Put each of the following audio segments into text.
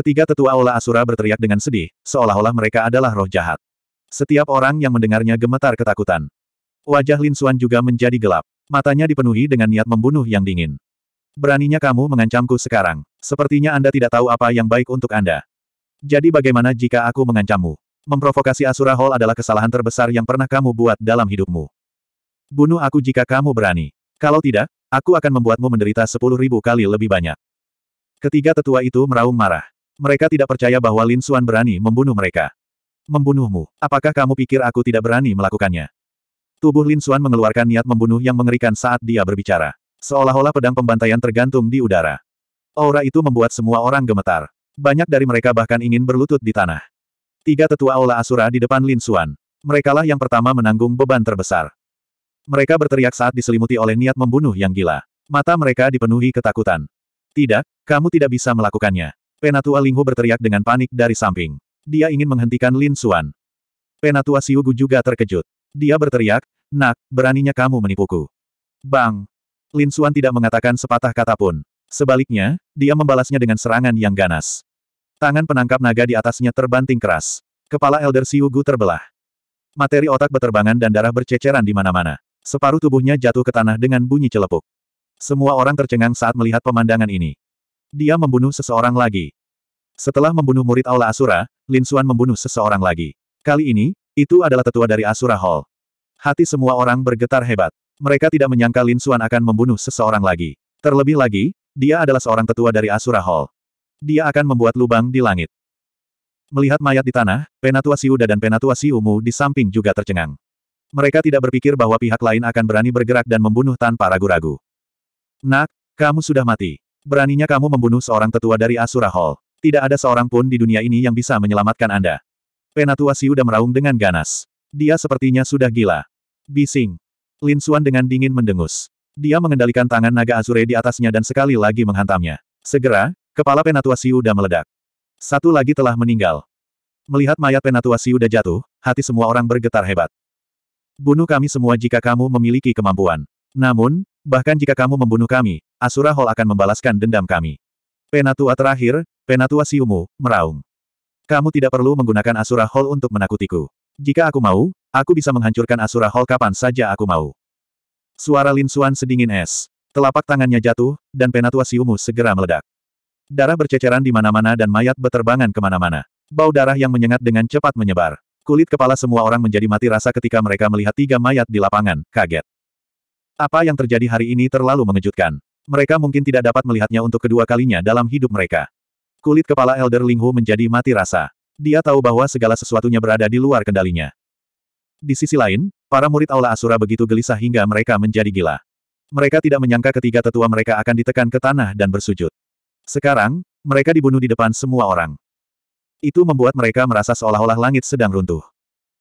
Ketiga tetua Aula Asura berteriak dengan sedih, seolah-olah mereka adalah roh jahat. Setiap orang yang mendengarnya gemetar ketakutan. Wajah Lin Xuan juga menjadi gelap. Matanya dipenuhi dengan niat membunuh yang dingin. Beraninya kamu mengancamku sekarang. Sepertinya Anda tidak tahu apa yang baik untuk Anda. Jadi bagaimana jika aku mengancammu? Memprovokasi Asura Hall adalah kesalahan terbesar yang pernah kamu buat dalam hidupmu. Bunuh aku jika kamu berani. Kalau tidak, aku akan membuatmu menderita sepuluh ribu kali lebih banyak. Ketiga tetua itu meraung marah. Mereka tidak percaya bahwa Lin Xuan berani membunuh mereka. Membunuhmu, apakah kamu pikir aku tidak berani melakukannya? Tubuh Lin Xuan mengeluarkan niat membunuh yang mengerikan saat dia berbicara. Seolah-olah pedang pembantaian tergantung di udara. Aura itu membuat semua orang gemetar. Banyak dari mereka bahkan ingin berlutut di tanah. Tiga tetua Aula Asura di depan Lin Xuan. Merekalah yang pertama menanggung beban terbesar. Mereka berteriak saat diselimuti oleh niat membunuh yang gila. Mata mereka dipenuhi ketakutan. Tidak, kamu tidak bisa melakukannya. Penatua Linghu berteriak dengan panik dari samping. Dia ingin menghentikan Lin Xuan. Penatua Siugu juga terkejut. Dia berteriak, Nak, beraninya kamu menipuku. Bang! Lin Xuan tidak mengatakan sepatah kata pun. Sebaliknya, dia membalasnya dengan serangan yang ganas. Tangan penangkap naga di atasnya terbanting keras. Kepala Elder Siugu terbelah. Materi otak beterbangan dan darah berceceran di mana-mana. Separuh tubuhnya jatuh ke tanah dengan bunyi celepuk. Semua orang tercengang saat melihat pemandangan ini. Dia membunuh seseorang lagi. Setelah membunuh murid Aula Asura, Lin Xuan membunuh seseorang lagi. Kali ini, itu adalah tetua dari Asura Hall. Hati semua orang bergetar hebat. Mereka tidak menyangka Lin Xuan akan membunuh seseorang lagi. Terlebih lagi, dia adalah seorang tetua dari Asura Hall. Dia akan membuat lubang di langit. Melihat mayat di tanah, Penatua Siuda dan Penatua Siumu di samping juga tercengang. Mereka tidak berpikir bahwa pihak lain akan berani bergerak dan membunuh tanpa ragu-ragu. Nak, kamu sudah mati. Beraninya kamu membunuh seorang tetua dari Asura Hall. Tidak ada seorang pun di dunia ini yang bisa menyelamatkan Anda. Penatua Siuda meraung dengan ganas. Dia sepertinya sudah gila. Bising. Lin Xuan dengan dingin mendengus. Dia mengendalikan tangan naga Azure di atasnya dan sekali lagi menghantamnya. Segera, kepala Penatua Siuda meledak. Satu lagi telah meninggal. Melihat mayat Penatua Siuda jatuh, hati semua orang bergetar hebat. Bunuh kami semua jika kamu memiliki kemampuan. Namun, Bahkan jika kamu membunuh kami, Asura Hall akan membalaskan dendam kami. Penatua terakhir, Penatua Siumu, meraung. Kamu tidak perlu menggunakan Asura Hall untuk menakutiku. Jika aku mau, aku bisa menghancurkan Asura Hall kapan saja aku mau. Suara Lin Suan sedingin es. Telapak tangannya jatuh, dan Penatua Siumu segera meledak. Darah berceceran di mana-mana dan mayat beterbangan kemana-mana. Bau darah yang menyengat dengan cepat menyebar. Kulit kepala semua orang menjadi mati rasa ketika mereka melihat tiga mayat di lapangan, kaget. Apa yang terjadi hari ini terlalu mengejutkan. Mereka mungkin tidak dapat melihatnya untuk kedua kalinya dalam hidup mereka. Kulit kepala Elder Linghu menjadi mati rasa. Dia tahu bahwa segala sesuatunya berada di luar kendalinya. Di sisi lain, para murid Aula Asura begitu gelisah hingga mereka menjadi gila. Mereka tidak menyangka ketiga tetua mereka akan ditekan ke tanah dan bersujud. Sekarang, mereka dibunuh di depan semua orang. Itu membuat mereka merasa seolah-olah langit sedang runtuh.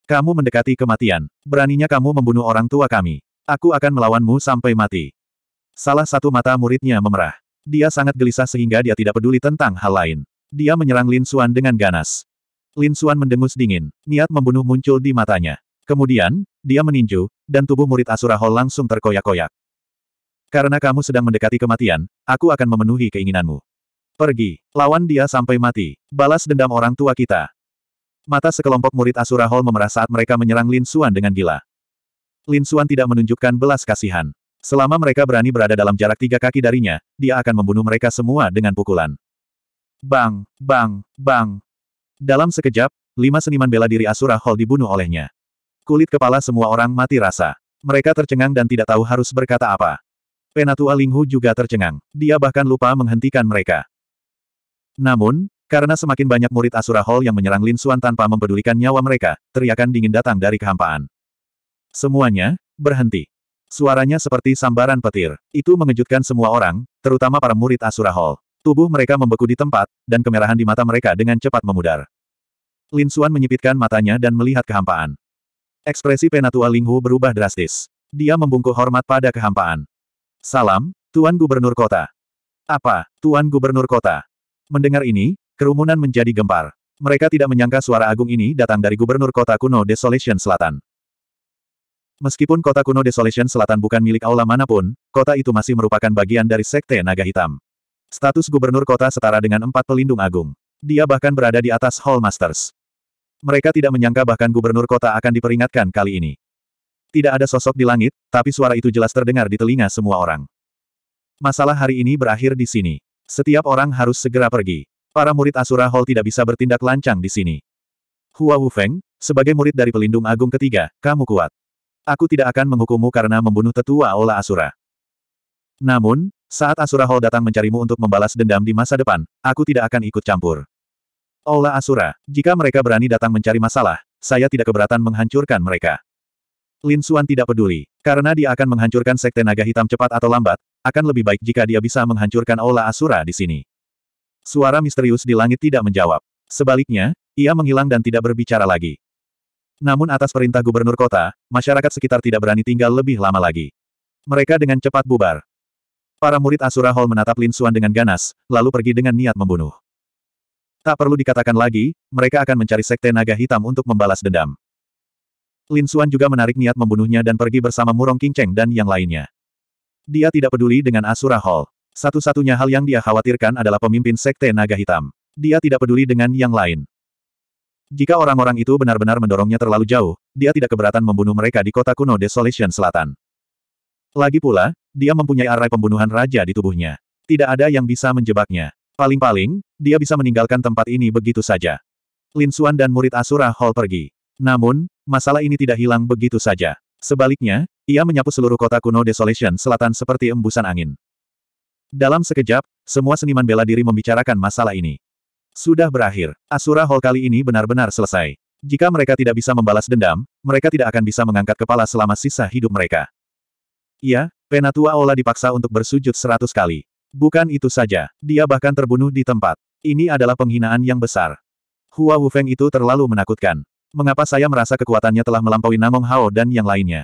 Kamu mendekati kematian. Beraninya kamu membunuh orang tua kami. Aku akan melawanmu sampai mati. Salah satu mata muridnya memerah. Dia sangat gelisah sehingga dia tidak peduli tentang hal lain. Dia menyerang Lin Xuan dengan ganas. Lin Xuan mendengus dingin, niat membunuh muncul di matanya. Kemudian, dia meninju, dan tubuh murid Asura Hall langsung terkoyak-koyak. Karena kamu sedang mendekati kematian, aku akan memenuhi keinginanmu. Pergi, lawan dia sampai mati, balas dendam orang tua kita. Mata sekelompok murid Asura Hall memerah saat mereka menyerang Lin Xuan dengan gila. Lin Suan tidak menunjukkan belas kasihan. Selama mereka berani berada dalam jarak tiga kaki darinya, dia akan membunuh mereka semua dengan pukulan. Bang, bang, bang. Dalam sekejap, lima seniman bela diri Asura Hall dibunuh olehnya. Kulit kepala semua orang mati rasa. Mereka tercengang dan tidak tahu harus berkata apa. Penatua Linghu juga tercengang. Dia bahkan lupa menghentikan mereka. Namun, karena semakin banyak murid Asura Hall yang menyerang Lin Suan tanpa mempedulikan nyawa mereka, teriakan dingin datang dari kehampaan. Semuanya, berhenti. Suaranya seperti sambaran petir. Itu mengejutkan semua orang, terutama para murid Asura Hall. Tubuh mereka membeku di tempat, dan kemerahan di mata mereka dengan cepat memudar. Lin Xuan menyipitkan matanya dan melihat kehampaan. Ekspresi penatua Ling Hu berubah drastis. Dia membungkuk hormat pada kehampaan. Salam, Tuan Gubernur Kota. Apa, Tuan Gubernur Kota? Mendengar ini, kerumunan menjadi gempar. Mereka tidak menyangka suara agung ini datang dari Gubernur Kota Kuno Desolation Selatan. Meskipun kota kuno Desolation Selatan bukan milik aula manapun, kota itu masih merupakan bagian dari Sekte Naga Hitam. Status gubernur kota setara dengan empat pelindung agung. Dia bahkan berada di atas Hall Masters. Mereka tidak menyangka bahkan gubernur kota akan diperingatkan kali ini. Tidak ada sosok di langit, tapi suara itu jelas terdengar di telinga semua orang. Masalah hari ini berakhir di sini. Setiap orang harus segera pergi. Para murid Asura Hall tidak bisa bertindak lancang di sini. Hua Wufeng, sebagai murid dari pelindung agung ketiga, kamu kuat. Aku tidak akan menghukummu karena membunuh tetua Ola Asura. Namun, saat Asura Hall datang mencarimu untuk membalas dendam di masa depan, aku tidak akan ikut campur. Ola Asura, jika mereka berani datang mencari masalah, saya tidak keberatan menghancurkan mereka. Lin Xuan tidak peduli, karena dia akan menghancurkan Sekte Naga Hitam cepat atau lambat, akan lebih baik jika dia bisa menghancurkan Ola Asura di sini. Suara misterius di langit tidak menjawab. Sebaliknya, ia menghilang dan tidak berbicara lagi. Namun atas perintah gubernur kota, masyarakat sekitar tidak berani tinggal lebih lama lagi. Mereka dengan cepat bubar. Para murid Asura Hall menatap Lin Xuan dengan ganas, lalu pergi dengan niat membunuh. Tak perlu dikatakan lagi, mereka akan mencari sekte naga hitam untuk membalas dendam. Lin Xuan juga menarik niat membunuhnya dan pergi bersama Murong King Cheng dan yang lainnya. Dia tidak peduli dengan Asura Hall. Satu-satunya hal yang dia khawatirkan adalah pemimpin sekte naga hitam. Dia tidak peduli dengan yang lain. Jika orang-orang itu benar-benar mendorongnya terlalu jauh, dia tidak keberatan membunuh mereka di kota kuno Desolation Selatan. Lagi pula, dia mempunyai arai pembunuhan raja di tubuhnya. Tidak ada yang bisa menjebaknya. Paling-paling, dia bisa meninggalkan tempat ini begitu saja. Lin Xuan dan murid Asura Hall pergi. Namun, masalah ini tidak hilang begitu saja. Sebaliknya, ia menyapu seluruh kota kuno Desolation Selatan seperti embusan angin. Dalam sekejap, semua seniman bela diri membicarakan masalah ini. Sudah berakhir. Asura Hall kali ini benar-benar selesai. Jika mereka tidak bisa membalas dendam, mereka tidak akan bisa mengangkat kepala selama sisa hidup mereka. Iya, Penatua Ola dipaksa untuk bersujud seratus kali. Bukan itu saja, dia bahkan terbunuh di tempat. Ini adalah penghinaan yang besar. Hua Wufeng itu terlalu menakutkan. Mengapa saya merasa kekuatannya telah melampaui Namong Hao dan yang lainnya?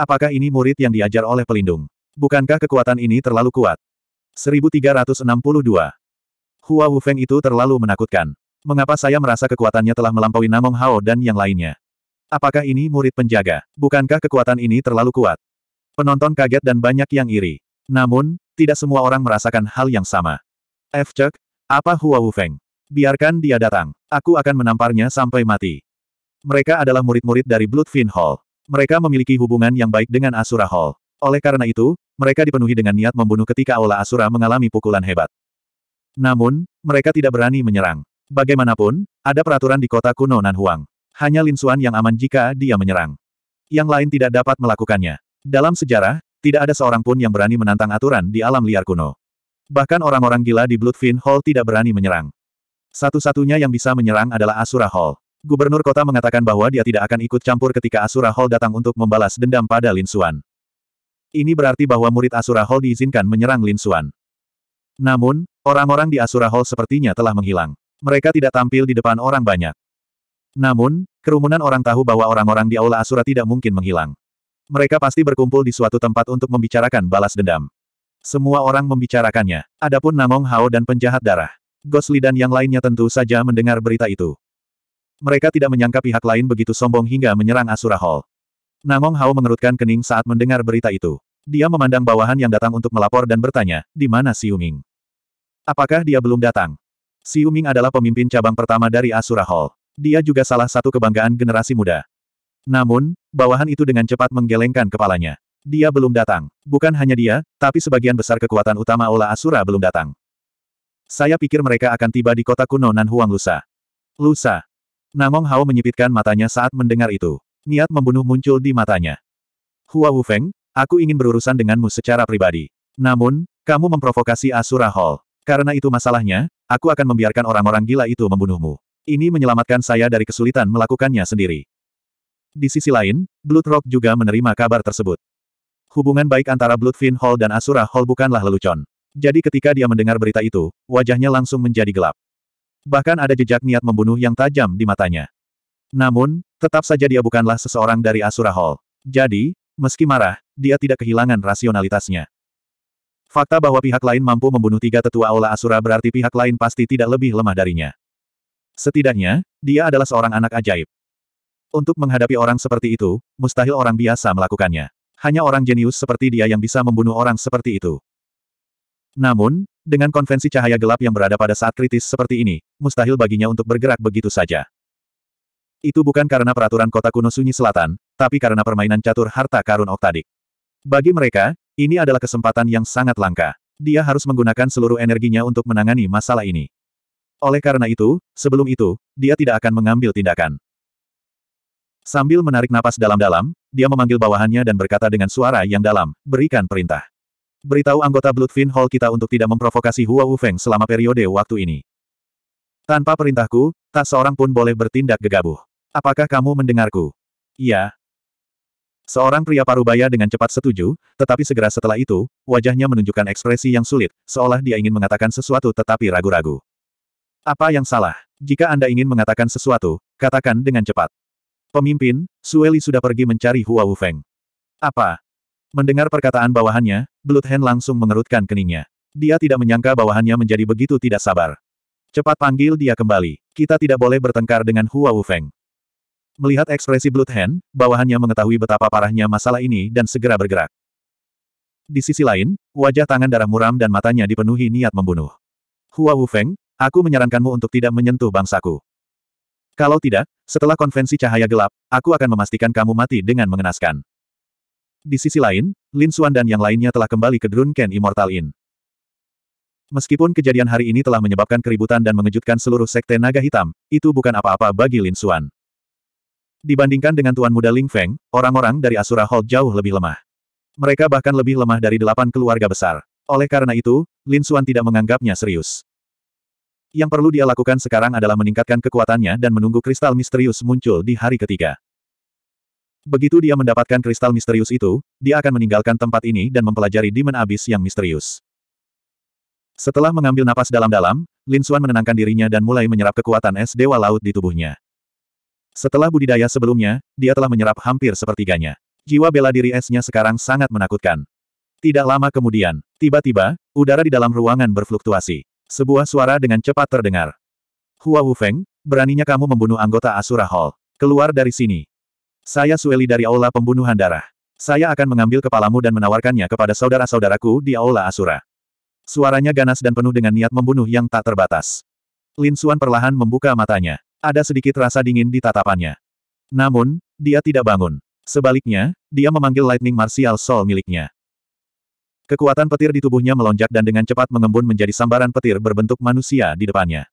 Apakah ini murid yang diajar oleh pelindung? Bukankah kekuatan ini terlalu kuat? 1362. Hua Wufeng itu terlalu menakutkan. Mengapa saya merasa kekuatannya telah melampaui Namong Hao dan yang lainnya? Apakah ini murid penjaga? Bukankah kekuatan ini terlalu kuat? Penonton kaget dan banyak yang iri. Namun, tidak semua orang merasakan hal yang sama. F. Cek, apa Hua Wufeng? Biarkan dia datang. Aku akan menamparnya sampai mati. Mereka adalah murid-murid dari Bloodfin Hall. Mereka memiliki hubungan yang baik dengan Asura Hall. Oleh karena itu, mereka dipenuhi dengan niat membunuh ketika Aula Asura mengalami pukulan hebat. Namun, mereka tidak berani menyerang. Bagaimanapun, ada peraturan di kota kuno Nanhuang. Hanya Lin Xuan yang aman jika dia menyerang. Yang lain tidak dapat melakukannya. Dalam sejarah, tidak ada seorang pun yang berani menantang aturan di alam liar kuno. Bahkan orang-orang gila di Bloodfin Hall tidak berani menyerang. Satu-satunya yang bisa menyerang adalah Asura Hall. Gubernur kota mengatakan bahwa dia tidak akan ikut campur ketika Asura Hall datang untuk membalas dendam pada Lin Xuan. Ini berarti bahwa murid Asura Hall diizinkan menyerang Lin Xuan. Namun, Orang-orang di Asura Hall sepertinya telah menghilang. Mereka tidak tampil di depan orang banyak. Namun, kerumunan orang tahu bahwa orang-orang di Aula Asura tidak mungkin menghilang. Mereka pasti berkumpul di suatu tempat untuk membicarakan balas dendam. Semua orang membicarakannya. Adapun Namong Hao dan penjahat darah. Gosli dan yang lainnya tentu saja mendengar berita itu. Mereka tidak menyangka pihak lain begitu sombong hingga menyerang Asura Hall. Namong Hao mengerutkan kening saat mendengar berita itu. Dia memandang bawahan yang datang untuk melapor dan bertanya, di mana Siuming? Apakah dia belum datang? Si Uming adalah pemimpin cabang pertama dari Asura Hall. Dia juga salah satu kebanggaan generasi muda. Namun, bawahan itu dengan cepat menggelengkan kepalanya. Dia belum datang. Bukan hanya dia, tapi sebagian besar kekuatan utama Ola Asura belum datang. Saya pikir mereka akan tiba di kota kuno Nanhuang lusa. Lusa. Namong Hao menyipitkan matanya saat mendengar itu. Niat membunuh muncul di matanya. Hua Wufeng, aku ingin berurusan denganmu secara pribadi. Namun, kamu memprovokasi Asura Hall. Karena itu masalahnya, aku akan membiarkan orang-orang gila itu membunuhmu. Ini menyelamatkan saya dari kesulitan melakukannya sendiri. Di sisi lain, Blood Rock juga menerima kabar tersebut. Hubungan baik antara Bloodfin Hall dan Asura Hall bukanlah lelucon. Jadi ketika dia mendengar berita itu, wajahnya langsung menjadi gelap. Bahkan ada jejak niat membunuh yang tajam di matanya. Namun, tetap saja dia bukanlah seseorang dari Asura Hall. Jadi, meski marah, dia tidak kehilangan rasionalitasnya. Fakta bahwa pihak lain mampu membunuh tiga tetua Aula Asura berarti pihak lain pasti tidak lebih lemah darinya. Setidaknya, dia adalah seorang anak ajaib. Untuk menghadapi orang seperti itu, mustahil orang biasa melakukannya. Hanya orang jenius seperti dia yang bisa membunuh orang seperti itu. Namun, dengan konvensi cahaya gelap yang berada pada saat kritis seperti ini, mustahil baginya untuk bergerak begitu saja. Itu bukan karena peraturan kota kuno Sunyi Selatan, tapi karena permainan catur harta karun Oktadik. Bagi mereka, ini adalah kesempatan yang sangat langka. Dia harus menggunakan seluruh energinya untuk menangani masalah ini. Oleh karena itu, sebelum itu, dia tidak akan mengambil tindakan. Sambil menarik napas dalam-dalam, dia memanggil bawahannya dan berkata dengan suara yang dalam, berikan perintah. Beritahu anggota Bloodfin Hall kita untuk tidak memprovokasi Hua Wufeng selama periode waktu ini. Tanpa perintahku, tak seorang pun boleh bertindak gegabah. Apakah kamu mendengarku? Iya, Seorang pria parubaya dengan cepat setuju, tetapi segera setelah itu, wajahnya menunjukkan ekspresi yang sulit, seolah dia ingin mengatakan sesuatu tetapi ragu-ragu. Apa yang salah? Jika Anda ingin mengatakan sesuatu, katakan dengan cepat. Pemimpin, Sueli sudah pergi mencari Hua Wufeng. Apa? Mendengar perkataan bawahannya, Blood Hand langsung mengerutkan keningnya. Dia tidak menyangka bawahannya menjadi begitu tidak sabar. Cepat panggil dia kembali. Kita tidak boleh bertengkar dengan Hua Wufeng. Melihat ekspresi Blood Hand, bawahannya mengetahui betapa parahnya masalah ini dan segera bergerak. Di sisi lain, wajah tangan darah muram dan matanya dipenuhi niat membunuh. Hua Wufeng, aku menyarankanmu untuk tidak menyentuh bangsaku. Kalau tidak, setelah konvensi cahaya gelap, aku akan memastikan kamu mati dengan mengenaskan. Di sisi lain, Lin Xuan dan yang lainnya telah kembali ke Drunken Immortal Inn. Meskipun kejadian hari ini telah menyebabkan keributan dan mengejutkan seluruh sekte naga hitam, itu bukan apa-apa bagi Lin Xuan. Dibandingkan dengan Tuan Muda Ling Feng, orang-orang dari Asura Hall jauh lebih lemah. Mereka bahkan lebih lemah dari delapan keluarga besar. Oleh karena itu, Lin Xuan tidak menganggapnya serius. Yang perlu dia lakukan sekarang adalah meningkatkan kekuatannya dan menunggu kristal misterius muncul di hari ketiga. Begitu dia mendapatkan kristal misterius itu, dia akan meninggalkan tempat ini dan mempelajari Demon Abyss yang misterius. Setelah mengambil napas dalam-dalam, Lin Xuan menenangkan dirinya dan mulai menyerap kekuatan es dewa laut di tubuhnya. Setelah budidaya sebelumnya, dia telah menyerap hampir sepertiganya. Jiwa bela diri esnya sekarang sangat menakutkan. Tidak lama kemudian, tiba-tiba, udara di dalam ruangan berfluktuasi. Sebuah suara dengan cepat terdengar. Hua Wufeng, beraninya kamu membunuh anggota Asura Hall. Keluar dari sini. Saya Sueli dari Aula Pembunuhan Darah. Saya akan mengambil kepalamu dan menawarkannya kepada saudara-saudaraku di Aula Asura. Suaranya ganas dan penuh dengan niat membunuh yang tak terbatas. Lin Suan perlahan membuka matanya. Ada sedikit rasa dingin di tatapannya. Namun, dia tidak bangun. Sebaliknya, dia memanggil Lightning Martial Soul miliknya. Kekuatan petir di tubuhnya melonjak dan dengan cepat mengembun menjadi sambaran petir berbentuk manusia di depannya.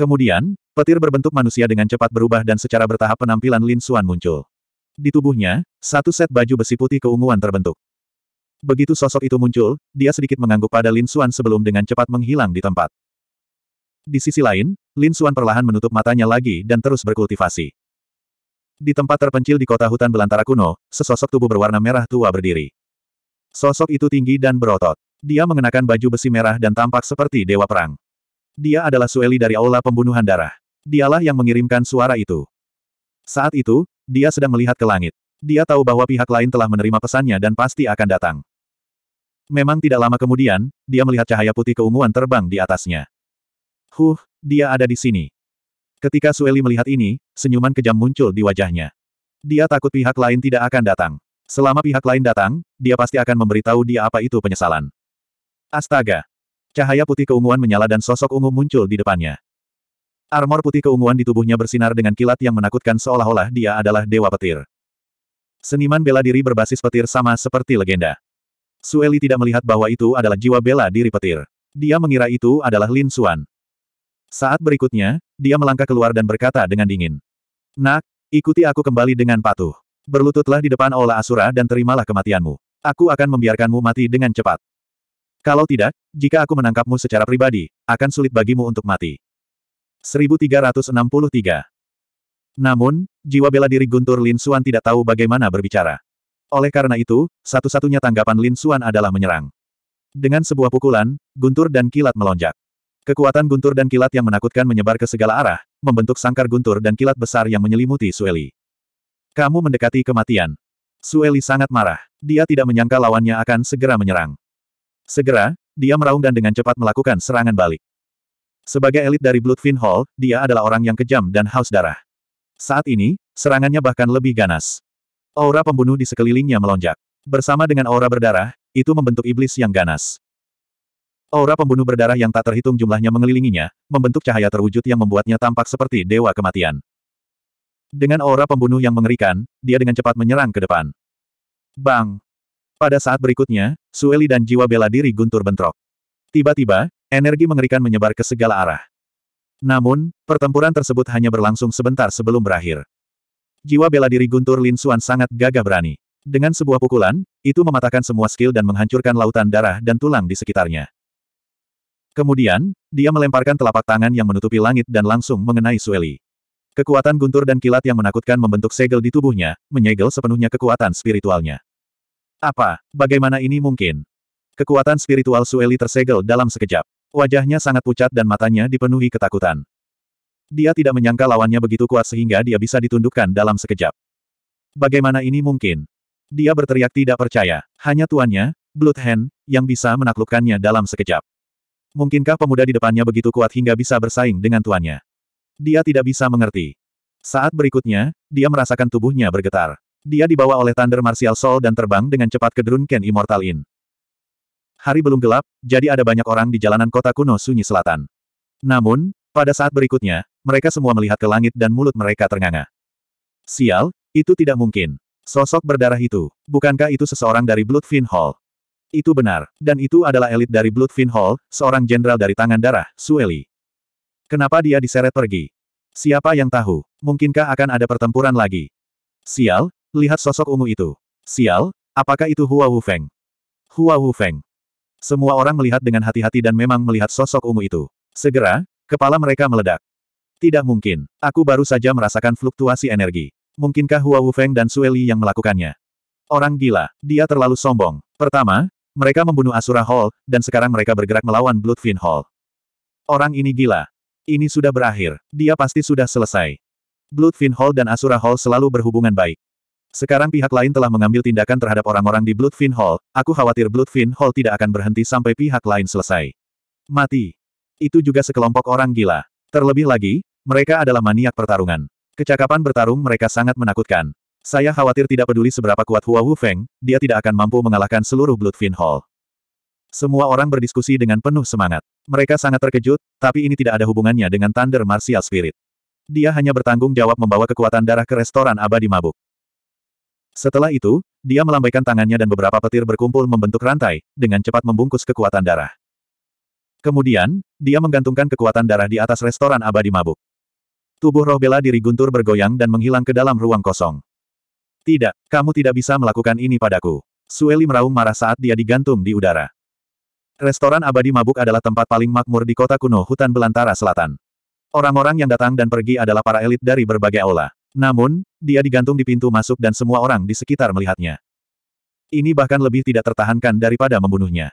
Kemudian, petir berbentuk manusia dengan cepat berubah dan secara bertahap penampilan Lin Suan muncul. Di tubuhnya, satu set baju besi putih keunguan terbentuk. Begitu sosok itu muncul, dia sedikit mengangguk pada Lin Suan sebelum dengan cepat menghilang di tempat. Di sisi lain, Lin Xuan perlahan menutup matanya lagi dan terus berkultivasi. Di tempat terpencil di kota hutan belantara kuno, sesosok tubuh berwarna merah tua berdiri. Sosok itu tinggi dan berotot. Dia mengenakan baju besi merah dan tampak seperti dewa perang. Dia adalah Sueli dari Aula Pembunuhan Darah. Dialah yang mengirimkan suara itu. Saat itu, dia sedang melihat ke langit. Dia tahu bahwa pihak lain telah menerima pesannya dan pasti akan datang. Memang tidak lama kemudian, dia melihat cahaya putih keunguan terbang di atasnya. Huh, dia ada di sini. Ketika Sueli melihat ini, senyuman kejam muncul di wajahnya. Dia takut pihak lain tidak akan datang. Selama pihak lain datang, dia pasti akan memberitahu dia apa itu penyesalan. Astaga! Cahaya putih keunguan menyala dan sosok ungu muncul di depannya. Armor putih keunguan di tubuhnya bersinar dengan kilat yang menakutkan seolah-olah dia adalah dewa petir. Seniman bela diri berbasis petir sama seperti legenda. Sueli tidak melihat bahwa itu adalah jiwa bela diri petir. Dia mengira itu adalah Lin Suan. Saat berikutnya, dia melangkah keluar dan berkata dengan dingin. Nak, ikuti aku kembali dengan patuh. Berlututlah di depan Ola Asura dan terimalah kematianmu. Aku akan membiarkanmu mati dengan cepat. Kalau tidak, jika aku menangkapmu secara pribadi, akan sulit bagimu untuk mati. 1363 Namun, jiwa bela diri Guntur Lin Xuan tidak tahu bagaimana berbicara. Oleh karena itu, satu-satunya tanggapan Lin Xuan adalah menyerang. Dengan sebuah pukulan, Guntur dan kilat melonjak. Kekuatan guntur dan kilat yang menakutkan menyebar ke segala arah, membentuk sangkar guntur dan kilat besar yang menyelimuti Sueli. Kamu mendekati kematian. Sueli sangat marah. Dia tidak menyangka lawannya akan segera menyerang. Segera, dia meraung dan dengan cepat melakukan serangan balik. Sebagai elit dari Bloodfin Hall, dia adalah orang yang kejam dan haus darah. Saat ini, serangannya bahkan lebih ganas. Aura pembunuh di sekelilingnya melonjak. Bersama dengan aura berdarah, itu membentuk iblis yang ganas. Aura pembunuh berdarah yang tak terhitung jumlahnya mengelilinginya, membentuk cahaya terwujud yang membuatnya tampak seperti dewa kematian. Dengan aura pembunuh yang mengerikan, dia dengan cepat menyerang ke depan. Bang! Pada saat berikutnya, Sueli dan jiwa bela diri guntur bentrok. Tiba-tiba, energi mengerikan menyebar ke segala arah. Namun, pertempuran tersebut hanya berlangsung sebentar sebelum berakhir. Jiwa bela diri guntur Lin Suan sangat gagah berani. Dengan sebuah pukulan, itu mematahkan semua skill dan menghancurkan lautan darah dan tulang di sekitarnya. Kemudian, dia melemparkan telapak tangan yang menutupi langit dan langsung mengenai Sueli. Kekuatan guntur dan kilat yang menakutkan membentuk segel di tubuhnya, menyegel sepenuhnya kekuatan spiritualnya. Apa? Bagaimana ini mungkin? Kekuatan spiritual Sueli tersegel dalam sekejap. Wajahnya sangat pucat dan matanya dipenuhi ketakutan. Dia tidak menyangka lawannya begitu kuat sehingga dia bisa ditundukkan dalam sekejap. Bagaimana ini mungkin? Dia berteriak tidak percaya. Hanya tuannya, Bloodhand, yang bisa menaklukkannya dalam sekejap. Mungkinkah pemuda di depannya begitu kuat hingga bisa bersaing dengan tuannya? Dia tidak bisa mengerti. Saat berikutnya, dia merasakan tubuhnya bergetar. Dia dibawa oleh Thunder Martial Soul dan terbang dengan cepat ke Drunken Immortal Inn. Hari belum gelap, jadi ada banyak orang di jalanan kota kuno sunyi selatan. Namun, pada saat berikutnya, mereka semua melihat ke langit dan mulut mereka ternganga. Sial, itu tidak mungkin. Sosok berdarah itu, bukankah itu seseorang dari Bloodfin Hall? Itu benar, dan itu adalah elit dari Bloodfin Hall, seorang jenderal dari tangan darah, Sueli. Kenapa dia diseret pergi? Siapa yang tahu? Mungkinkah akan ada pertempuran lagi? Sial, lihat sosok ungu itu. Sial, apakah itu Hua Wufeng? Hua Wufeng. Semua orang melihat dengan hati-hati dan memang melihat sosok ungu itu. Segera, kepala mereka meledak. Tidak mungkin, aku baru saja merasakan fluktuasi energi. Mungkinkah Hua Wufeng dan Sueli yang melakukannya? Orang gila, dia terlalu sombong. Pertama, mereka membunuh Asura Hall, dan sekarang mereka bergerak melawan Bloodfin Hall. Orang ini gila. Ini sudah berakhir. Dia pasti sudah selesai. Bloodfin Hall dan Asura Hall selalu berhubungan baik. Sekarang pihak lain telah mengambil tindakan terhadap orang-orang di Bloodfin Hall, aku khawatir Bloodfin Hall tidak akan berhenti sampai pihak lain selesai. Mati. Itu juga sekelompok orang gila. Terlebih lagi, mereka adalah maniak pertarungan. Kecakapan bertarung mereka sangat menakutkan. Saya khawatir tidak peduli seberapa kuat Hua Wu dia tidak akan mampu mengalahkan seluruh Bloodfin Hall. Semua orang berdiskusi dengan penuh semangat. Mereka sangat terkejut, tapi ini tidak ada hubungannya dengan Thunder Martial Spirit. Dia hanya bertanggung jawab membawa kekuatan darah ke restoran abadi mabuk. Setelah itu, dia melambaikan tangannya dan beberapa petir berkumpul membentuk rantai, dengan cepat membungkus kekuatan darah. Kemudian, dia menggantungkan kekuatan darah di atas restoran abadi mabuk. Tubuh roh bela diri guntur bergoyang dan menghilang ke dalam ruang kosong. Tidak, kamu tidak bisa melakukan ini padaku. Sueli meraung marah saat dia digantung di udara. Restoran abadi mabuk adalah tempat paling makmur di kota kuno hutan belantara selatan. Orang-orang yang datang dan pergi adalah para elit dari berbagai aula. Namun, dia digantung di pintu masuk dan semua orang di sekitar melihatnya. Ini bahkan lebih tidak tertahankan daripada membunuhnya.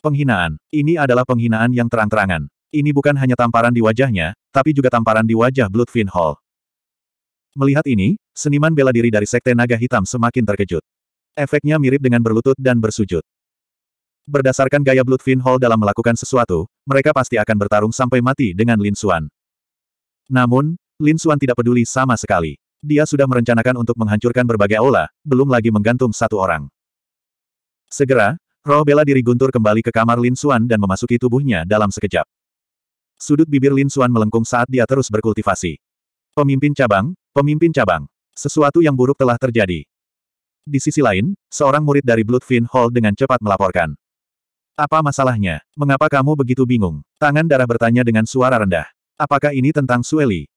Penghinaan. Ini adalah penghinaan yang terang-terangan. Ini bukan hanya tamparan di wajahnya, tapi juga tamparan di wajah Bloodfin Hall. Melihat ini, seniman bela diri dari Sekte Naga Hitam semakin terkejut. Efeknya mirip dengan berlutut dan bersujud. Berdasarkan gaya Bloodfin Hall dalam melakukan sesuatu, mereka pasti akan bertarung sampai mati dengan Lin Xuan. Namun, Lin Xuan tidak peduli sama sekali. Dia sudah merencanakan untuk menghancurkan berbagai aula, belum lagi menggantung satu orang. Segera, roh bela diri guntur kembali ke kamar Lin Xuan dan memasuki tubuhnya dalam sekejap. Sudut bibir Lin Xuan melengkung saat dia terus berkultivasi. Pemimpin cabang, Pemimpin cabang. Sesuatu yang buruk telah terjadi. Di sisi lain, seorang murid dari Bloodfin Hall dengan cepat melaporkan. Apa masalahnya? Mengapa kamu begitu bingung? Tangan darah bertanya dengan suara rendah. Apakah ini tentang Sueli?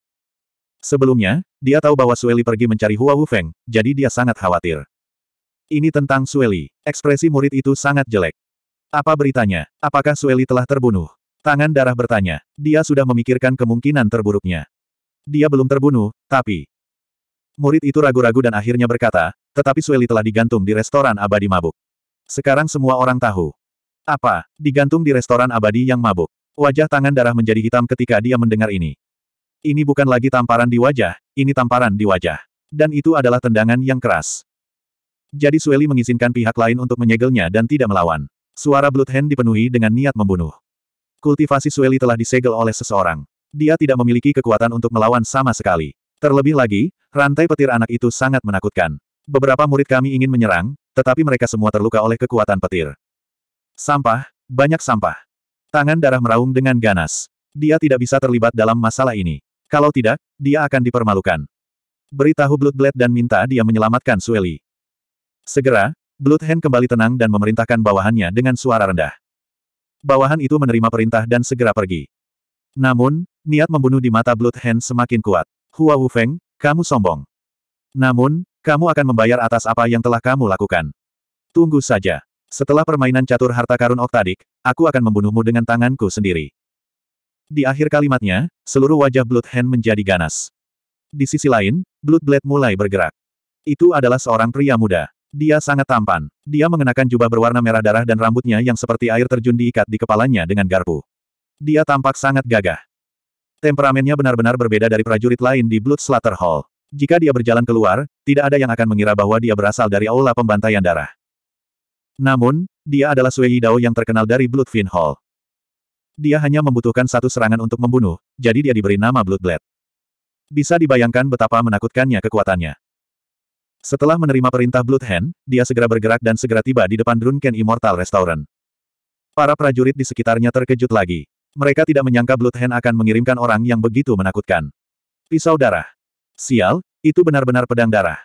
Sebelumnya, dia tahu bahwa Sueli pergi mencari Hua Wufeng, jadi dia sangat khawatir. Ini tentang Sueli. Ekspresi murid itu sangat jelek. Apa beritanya? Apakah Sueli telah terbunuh? Tangan darah bertanya. Dia sudah memikirkan kemungkinan terburuknya. Dia belum terbunuh, tapi... Murid itu ragu-ragu dan akhirnya berkata, tetapi Sueli telah digantung di restoran abadi mabuk. Sekarang semua orang tahu. Apa? Digantung di restoran abadi yang mabuk. Wajah tangan darah menjadi hitam ketika dia mendengar ini. Ini bukan lagi tamparan di wajah, ini tamparan di wajah. Dan itu adalah tendangan yang keras. Jadi Sueli mengizinkan pihak lain untuk menyegelnya dan tidak melawan. Suara Bloodhand dipenuhi dengan niat membunuh. Kultivasi Sueli telah disegel oleh seseorang. Dia tidak memiliki kekuatan untuk melawan sama sekali. Terlebih lagi, rantai petir anak itu sangat menakutkan. Beberapa murid kami ingin menyerang, tetapi mereka semua terluka oleh kekuatan petir. Sampah, banyak sampah. Tangan darah meraung dengan ganas. Dia tidak bisa terlibat dalam masalah ini. Kalau tidak, dia akan dipermalukan. Beritahu Bloodblade dan minta dia menyelamatkan Sueli. Segera, Bloodhand kembali tenang dan memerintahkan bawahannya dengan suara rendah. Bawahan itu menerima perintah dan segera pergi. Namun, niat membunuh di mata Blood Hand semakin kuat. Hua Wufeng, kamu sombong. Namun, kamu akan membayar atas apa yang telah kamu lakukan. Tunggu saja. Setelah permainan catur harta karun oktadik, aku akan membunuhmu dengan tanganku sendiri. Di akhir kalimatnya, seluruh wajah Blood Hand menjadi ganas. Di sisi lain, Blood Blade mulai bergerak. Itu adalah seorang pria muda. Dia sangat tampan. Dia mengenakan jubah berwarna merah darah dan rambutnya yang seperti air terjun diikat di kepalanya dengan garpu. Dia tampak sangat gagah. Temperamennya benar-benar berbeda dari prajurit lain di Blood Slaughter Hall. Jika dia berjalan keluar, tidak ada yang akan mengira bahwa dia berasal dari aula pembantaian darah. Namun, dia adalah Sui Yidao yang terkenal dari Bloodfin Hall. Dia hanya membutuhkan satu serangan untuk membunuh, jadi dia diberi nama Bloodblade. Bisa dibayangkan betapa menakutkannya kekuatannya. Setelah menerima perintah Bloodhand, dia segera bergerak dan segera tiba di depan Drunken Immortal Restaurant. Para prajurit di sekitarnya terkejut lagi. Mereka tidak menyangka Bloodhand akan mengirimkan orang yang begitu menakutkan. Pisau darah. Sial, itu benar-benar pedang darah.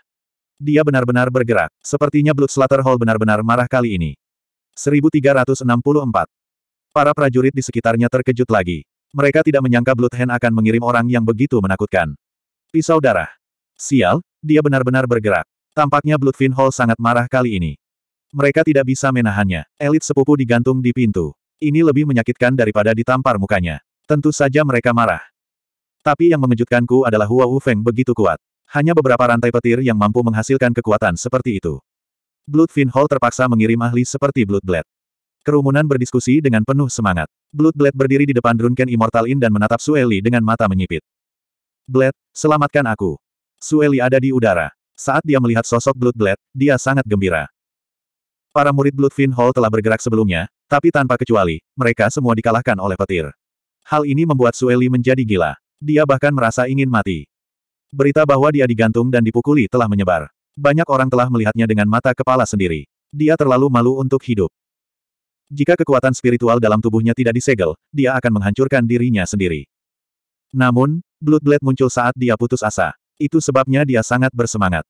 Dia benar-benar bergerak. Sepertinya Blood Bloodslatter Hall benar-benar marah kali ini. 1364. Para prajurit di sekitarnya terkejut lagi. Mereka tidak menyangka Bloodhand akan mengirim orang yang begitu menakutkan. Pisau darah. Sial, dia benar-benar bergerak. Tampaknya Bloodfin Hall sangat marah kali ini. Mereka tidak bisa menahannya. Elit sepupu digantung di pintu. Ini lebih menyakitkan daripada ditampar mukanya. Tentu saja mereka marah. Tapi yang mengejutkanku adalah Hua Wufeng begitu kuat. Hanya beberapa rantai petir yang mampu menghasilkan kekuatan seperti itu. Blood Fin Hall terpaksa mengirim ahli seperti Blood Blade. Kerumunan berdiskusi dengan penuh semangat. Blood Blade berdiri di depan Drunken Immortal Inn dan menatap Sueli dengan mata menyipit. Blade, selamatkan aku. Sueli ada di udara. Saat dia melihat sosok Blood Blade, dia sangat gembira. Para murid Bloodfin Hall telah bergerak sebelumnya, tapi tanpa kecuali, mereka semua dikalahkan oleh petir. Hal ini membuat Sueli menjadi gila. Dia bahkan merasa ingin mati. Berita bahwa dia digantung dan dipukuli telah menyebar. Banyak orang telah melihatnya dengan mata kepala sendiri. Dia terlalu malu untuk hidup. Jika kekuatan spiritual dalam tubuhnya tidak disegel, dia akan menghancurkan dirinya sendiri. Namun, Bloodblade muncul saat dia putus asa. Itu sebabnya dia sangat bersemangat.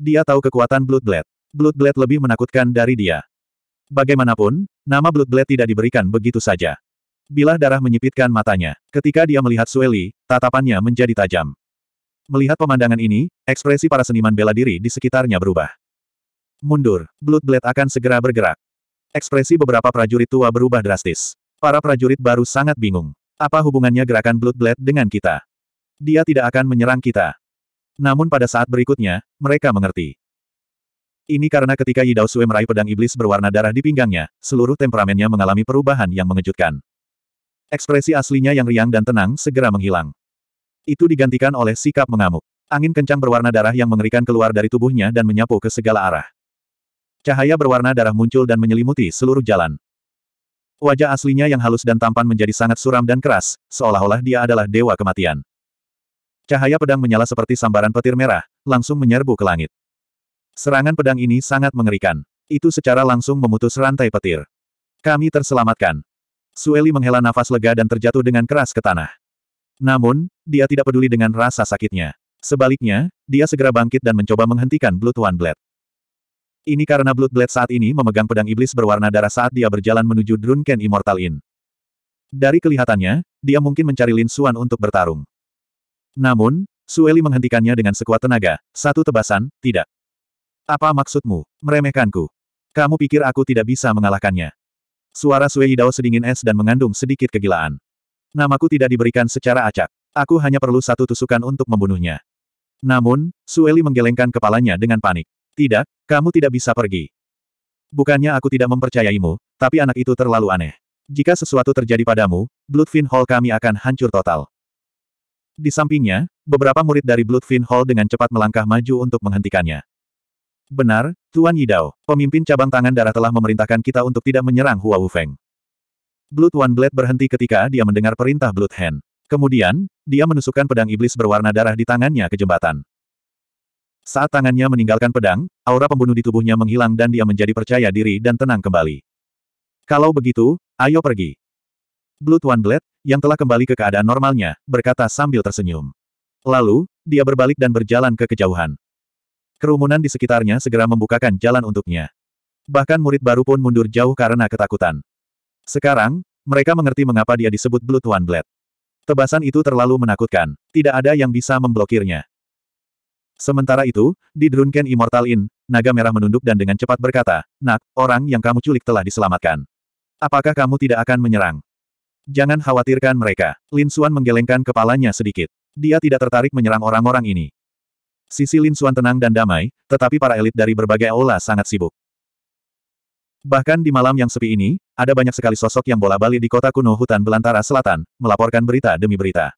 Dia tahu kekuatan Bloodblade. Bloodblade lebih menakutkan dari dia. Bagaimanapun, nama Bloodblade tidak diberikan begitu saja. Bilah darah menyipitkan matanya. Ketika dia melihat Sueli, tatapannya menjadi tajam. Melihat pemandangan ini, ekspresi para seniman bela diri di sekitarnya berubah. Mundur, Bloodblade akan segera bergerak. Ekspresi beberapa prajurit tua berubah drastis. Para prajurit baru sangat bingung. Apa hubungannya gerakan Bloodblade dengan kita? Dia tidak akan menyerang kita. Namun pada saat berikutnya, mereka mengerti. Ini karena ketika Yi Sue meraih pedang iblis berwarna darah di pinggangnya, seluruh temperamennya mengalami perubahan yang mengejutkan. Ekspresi aslinya yang riang dan tenang segera menghilang. Itu digantikan oleh sikap mengamuk. Angin kencang berwarna darah yang mengerikan keluar dari tubuhnya dan menyapu ke segala arah. Cahaya berwarna darah muncul dan menyelimuti seluruh jalan. Wajah aslinya yang halus dan tampan menjadi sangat suram dan keras, seolah-olah dia adalah dewa kematian. Cahaya pedang menyala seperti sambaran petir merah, langsung menyerbu ke langit. Serangan pedang ini sangat mengerikan. Itu secara langsung memutus rantai petir. Kami terselamatkan. Sueli menghela nafas lega dan terjatuh dengan keras ke tanah. Namun, dia tidak peduli dengan rasa sakitnya. Sebaliknya, dia segera bangkit dan mencoba menghentikan Blood One Blade. Ini karena Blood Blade saat ini memegang pedang iblis berwarna darah saat dia berjalan menuju Drunken Immortal Inn. Dari kelihatannya, dia mungkin mencari Lin Xuan untuk bertarung. Namun, Sueli menghentikannya dengan sekuat tenaga. Satu tebasan, tidak. Apa maksudmu? Meremehkanku. Kamu pikir aku tidak bisa mengalahkannya? Suara Sui Dao sedingin es dan mengandung sedikit kegilaan. Namaku tidak diberikan secara acak. Aku hanya perlu satu tusukan untuk membunuhnya. Namun, Sueli menggelengkan kepalanya dengan panik. Tidak, kamu tidak bisa pergi. Bukannya aku tidak mempercayaimu, tapi anak itu terlalu aneh. Jika sesuatu terjadi padamu, Bloodfin Hall kami akan hancur total. Di sampingnya, beberapa murid dari Bloodfin Hall dengan cepat melangkah maju untuk menghentikannya. Benar, Tuan Yidao, pemimpin cabang tangan darah telah memerintahkan kita untuk tidak menyerang Hua Wufeng. Blood One Blade berhenti ketika dia mendengar perintah Blood Hand. Kemudian, dia menusukkan pedang iblis berwarna darah di tangannya ke jembatan. Saat tangannya meninggalkan pedang, aura pembunuh di tubuhnya menghilang dan dia menjadi percaya diri dan tenang kembali. Kalau begitu, ayo pergi. Blood One Blade, yang telah kembali ke keadaan normalnya, berkata sambil tersenyum. Lalu, dia berbalik dan berjalan ke kejauhan. Kerumunan di sekitarnya segera membukakan jalan untuknya. Bahkan murid baru pun mundur jauh karena ketakutan. Sekarang, mereka mengerti mengapa dia disebut Blue One Blade. Tebasan itu terlalu menakutkan. Tidak ada yang bisa memblokirnya. Sementara itu, di Drunken Immortal Inn, naga merah menunduk dan dengan cepat berkata, Nak, orang yang kamu culik telah diselamatkan. Apakah kamu tidak akan menyerang? Jangan khawatirkan mereka. Lin Suan menggelengkan kepalanya sedikit. Dia tidak tertarik menyerang orang-orang ini. Sisi Lin Suan tenang dan damai, tetapi para elit dari berbagai aula sangat sibuk. Bahkan di malam yang sepi ini, ada banyak sekali sosok yang bola-bali di kota kuno hutan belantara selatan, melaporkan berita demi berita.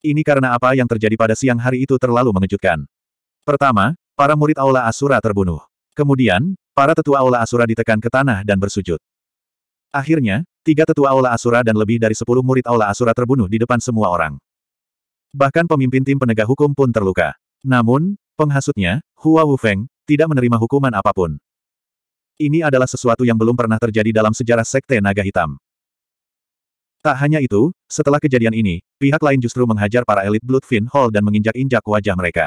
Ini karena apa yang terjadi pada siang hari itu terlalu mengejutkan. Pertama, para murid Aula Asura terbunuh. Kemudian, para tetua Aula Asura ditekan ke tanah dan bersujud. Akhirnya, tiga tetua Aula Asura dan lebih dari sepuluh murid Aula Asura terbunuh di depan semua orang. Bahkan pemimpin tim penegak hukum pun terluka. Namun, penghasutnya, Hua Wufeng, tidak menerima hukuman apapun. Ini adalah sesuatu yang belum pernah terjadi dalam sejarah Sekte Naga Hitam. Tak hanya itu, setelah kejadian ini, pihak lain justru menghajar para elit Bloodfin Hall dan menginjak-injak wajah mereka.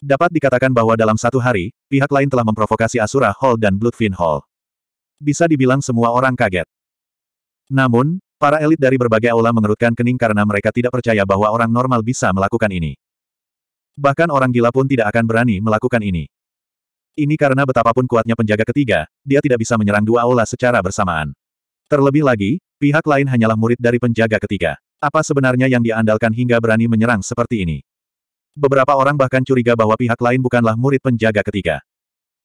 Dapat dikatakan bahwa dalam satu hari, pihak lain telah memprovokasi Asura Hall dan Bloodfin Hall. Bisa dibilang semua orang kaget. Namun, para elit dari berbagai aula mengerutkan kening karena mereka tidak percaya bahwa orang normal bisa melakukan ini. Bahkan orang gila pun tidak akan berani melakukan ini. Ini karena betapapun kuatnya penjaga ketiga, dia tidak bisa menyerang dua aula secara bersamaan. Terlebih lagi, pihak lain hanyalah murid dari penjaga ketiga. Apa sebenarnya yang diandalkan hingga berani menyerang seperti ini? Beberapa orang bahkan curiga bahwa pihak lain bukanlah murid penjaga ketiga.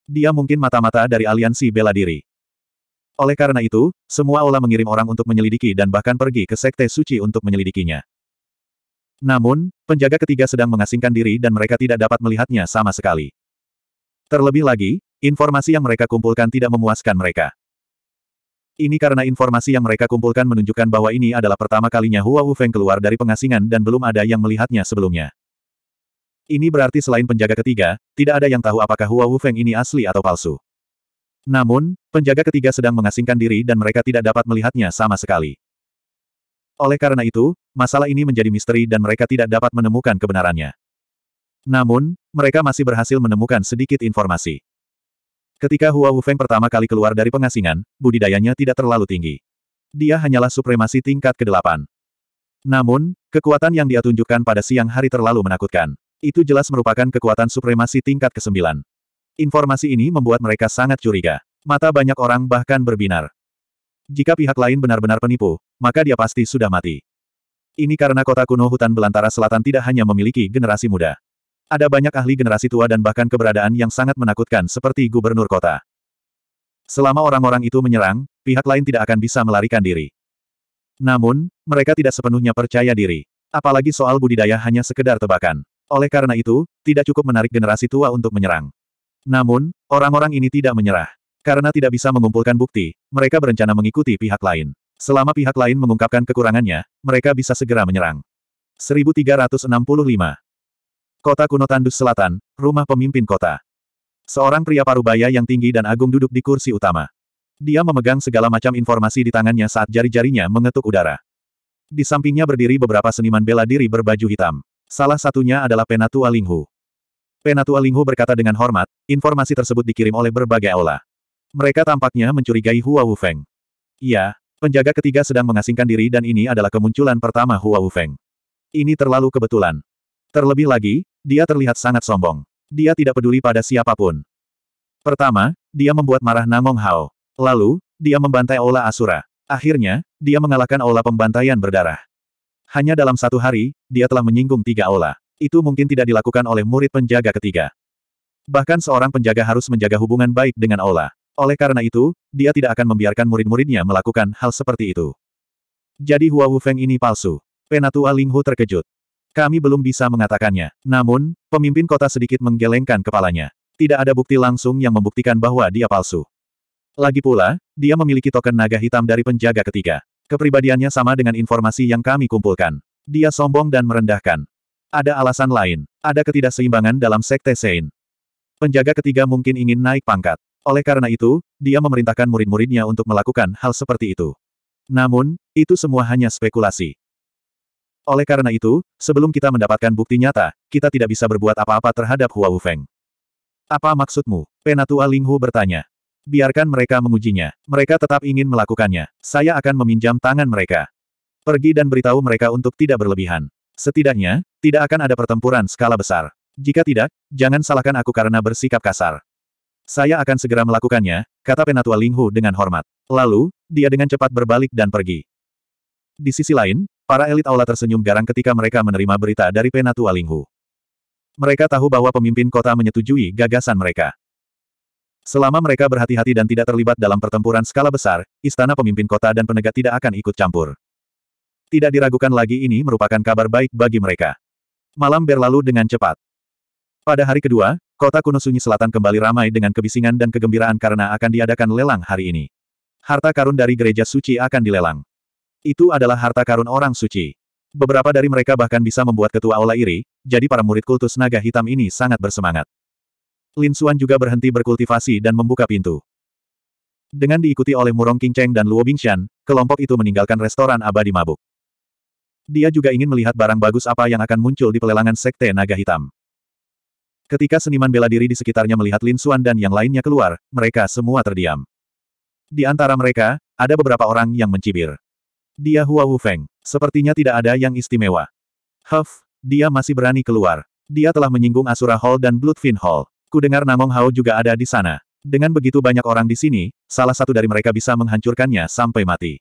Dia mungkin mata-mata dari aliansi bela diri. Oleh karena itu, semua aula mengirim orang untuk menyelidiki dan bahkan pergi ke sekte suci untuk menyelidikinya. Namun, penjaga ketiga sedang mengasingkan diri dan mereka tidak dapat melihatnya sama sekali. Terlebih lagi, informasi yang mereka kumpulkan tidak memuaskan mereka. Ini karena informasi yang mereka kumpulkan menunjukkan bahwa ini adalah pertama kalinya Hua Feng keluar dari pengasingan dan belum ada yang melihatnya sebelumnya. Ini berarti selain penjaga ketiga, tidak ada yang tahu apakah Hua Feng ini asli atau palsu. Namun, penjaga ketiga sedang mengasingkan diri dan mereka tidak dapat melihatnya sama sekali. Oleh karena itu, masalah ini menjadi misteri dan mereka tidak dapat menemukan kebenarannya. Namun, mereka masih berhasil menemukan sedikit informasi. Ketika Hua Wufeng pertama kali keluar dari pengasingan, budidayanya tidak terlalu tinggi. Dia hanyalah supremasi tingkat ke-8. Namun, kekuatan yang dia tunjukkan pada siang hari terlalu menakutkan. Itu jelas merupakan kekuatan supremasi tingkat ke-9. Informasi ini membuat mereka sangat curiga. Mata banyak orang bahkan berbinar. Jika pihak lain benar-benar penipu, maka dia pasti sudah mati. Ini karena kota kuno hutan belantara selatan tidak hanya memiliki generasi muda. Ada banyak ahli generasi tua dan bahkan keberadaan yang sangat menakutkan seperti gubernur kota. Selama orang-orang itu menyerang, pihak lain tidak akan bisa melarikan diri. Namun, mereka tidak sepenuhnya percaya diri. Apalagi soal budidaya hanya sekedar tebakan. Oleh karena itu, tidak cukup menarik generasi tua untuk menyerang. Namun, orang-orang ini tidak menyerah. Karena tidak bisa mengumpulkan bukti, mereka berencana mengikuti pihak lain. Selama pihak lain mengungkapkan kekurangannya, mereka bisa segera menyerang. 1365. Kota kuno Tandus Selatan, rumah pemimpin kota. Seorang pria parubaya yang tinggi dan agung duduk di kursi utama. Dia memegang segala macam informasi di tangannya saat jari-jarinya mengetuk udara. Di sampingnya berdiri beberapa seniman bela diri berbaju hitam. Salah satunya adalah Penatua Linghu. Penatua Linghu berkata dengan hormat, informasi tersebut dikirim oleh berbagai aula. Mereka tampaknya mencurigai Hua Wufeng. Iya, Penjaga ketiga sedang mengasingkan diri dan ini adalah kemunculan pertama Hua Wufeng. Ini terlalu kebetulan. Terlebih lagi, dia terlihat sangat sombong. Dia tidak peduli pada siapapun. Pertama, dia membuat marah Namong Hao. Lalu, dia membantai Ola Asura. Akhirnya, dia mengalahkan Ola pembantaian berdarah. Hanya dalam satu hari, dia telah menyinggung tiga Ola. Itu mungkin tidak dilakukan oleh murid penjaga ketiga. Bahkan seorang penjaga harus menjaga hubungan baik dengan Ola. Oleh karena itu, dia tidak akan membiarkan murid-muridnya melakukan hal seperti itu. Jadi Hua Wufeng ini palsu. Penatua Linghu terkejut. Kami belum bisa mengatakannya. Namun, pemimpin kota sedikit menggelengkan kepalanya. Tidak ada bukti langsung yang membuktikan bahwa dia palsu. Lagi pula, dia memiliki token naga hitam dari penjaga ketiga. Kepribadiannya sama dengan informasi yang kami kumpulkan. Dia sombong dan merendahkan. Ada alasan lain. Ada ketidakseimbangan dalam sekte Sein. Penjaga ketiga mungkin ingin naik pangkat. Oleh karena itu, dia memerintahkan murid-muridnya untuk melakukan hal seperti itu. Namun, itu semua hanya spekulasi. Oleh karena itu, sebelum kita mendapatkan bukti nyata, kita tidak bisa berbuat apa-apa terhadap Hua Wufeng. Apa maksudmu, Penatua Linghu bertanya. Biarkan mereka mengujinya. Mereka tetap ingin melakukannya. Saya akan meminjam tangan mereka. Pergi dan beritahu mereka untuk tidak berlebihan. Setidaknya, tidak akan ada pertempuran skala besar. Jika tidak, jangan salahkan aku karena bersikap kasar. Saya akan segera melakukannya, kata Penatua Linghu dengan hormat. Lalu, dia dengan cepat berbalik dan pergi. Di sisi lain, para elit aula tersenyum garang ketika mereka menerima berita dari Penatua Linghu. Mereka tahu bahwa pemimpin kota menyetujui gagasan mereka. Selama mereka berhati-hati dan tidak terlibat dalam pertempuran skala besar, istana pemimpin kota dan penegak tidak akan ikut campur. Tidak diragukan lagi ini merupakan kabar baik bagi mereka. Malam berlalu dengan cepat. Pada hari kedua, Kota kuno sunyi selatan kembali ramai dengan kebisingan dan kegembiraan karena akan diadakan lelang hari ini. Harta karun dari gereja suci akan dilelang. Itu adalah harta karun orang suci. Beberapa dari mereka bahkan bisa membuat ketua aula iri, jadi para murid kultus naga hitam ini sangat bersemangat. Lin Xuan juga berhenti berkultivasi dan membuka pintu. Dengan diikuti oleh Murong Qingcheng dan Luo Bingshan, kelompok itu meninggalkan restoran abadi mabuk. Dia juga ingin melihat barang bagus apa yang akan muncul di pelelangan Sekte Naga Hitam. Ketika seniman bela diri di sekitarnya melihat Lin Xuan dan yang lainnya keluar, mereka semua terdiam. Di antara mereka, ada beberapa orang yang mencibir. Dia Hua Wu Feng. Sepertinya tidak ada yang istimewa. Huff, dia masih berani keluar. Dia telah menyinggung Asura Hall dan Bloodfin Hall. Kudengar Namong Hao juga ada di sana. Dengan begitu banyak orang di sini, salah satu dari mereka bisa menghancurkannya sampai mati.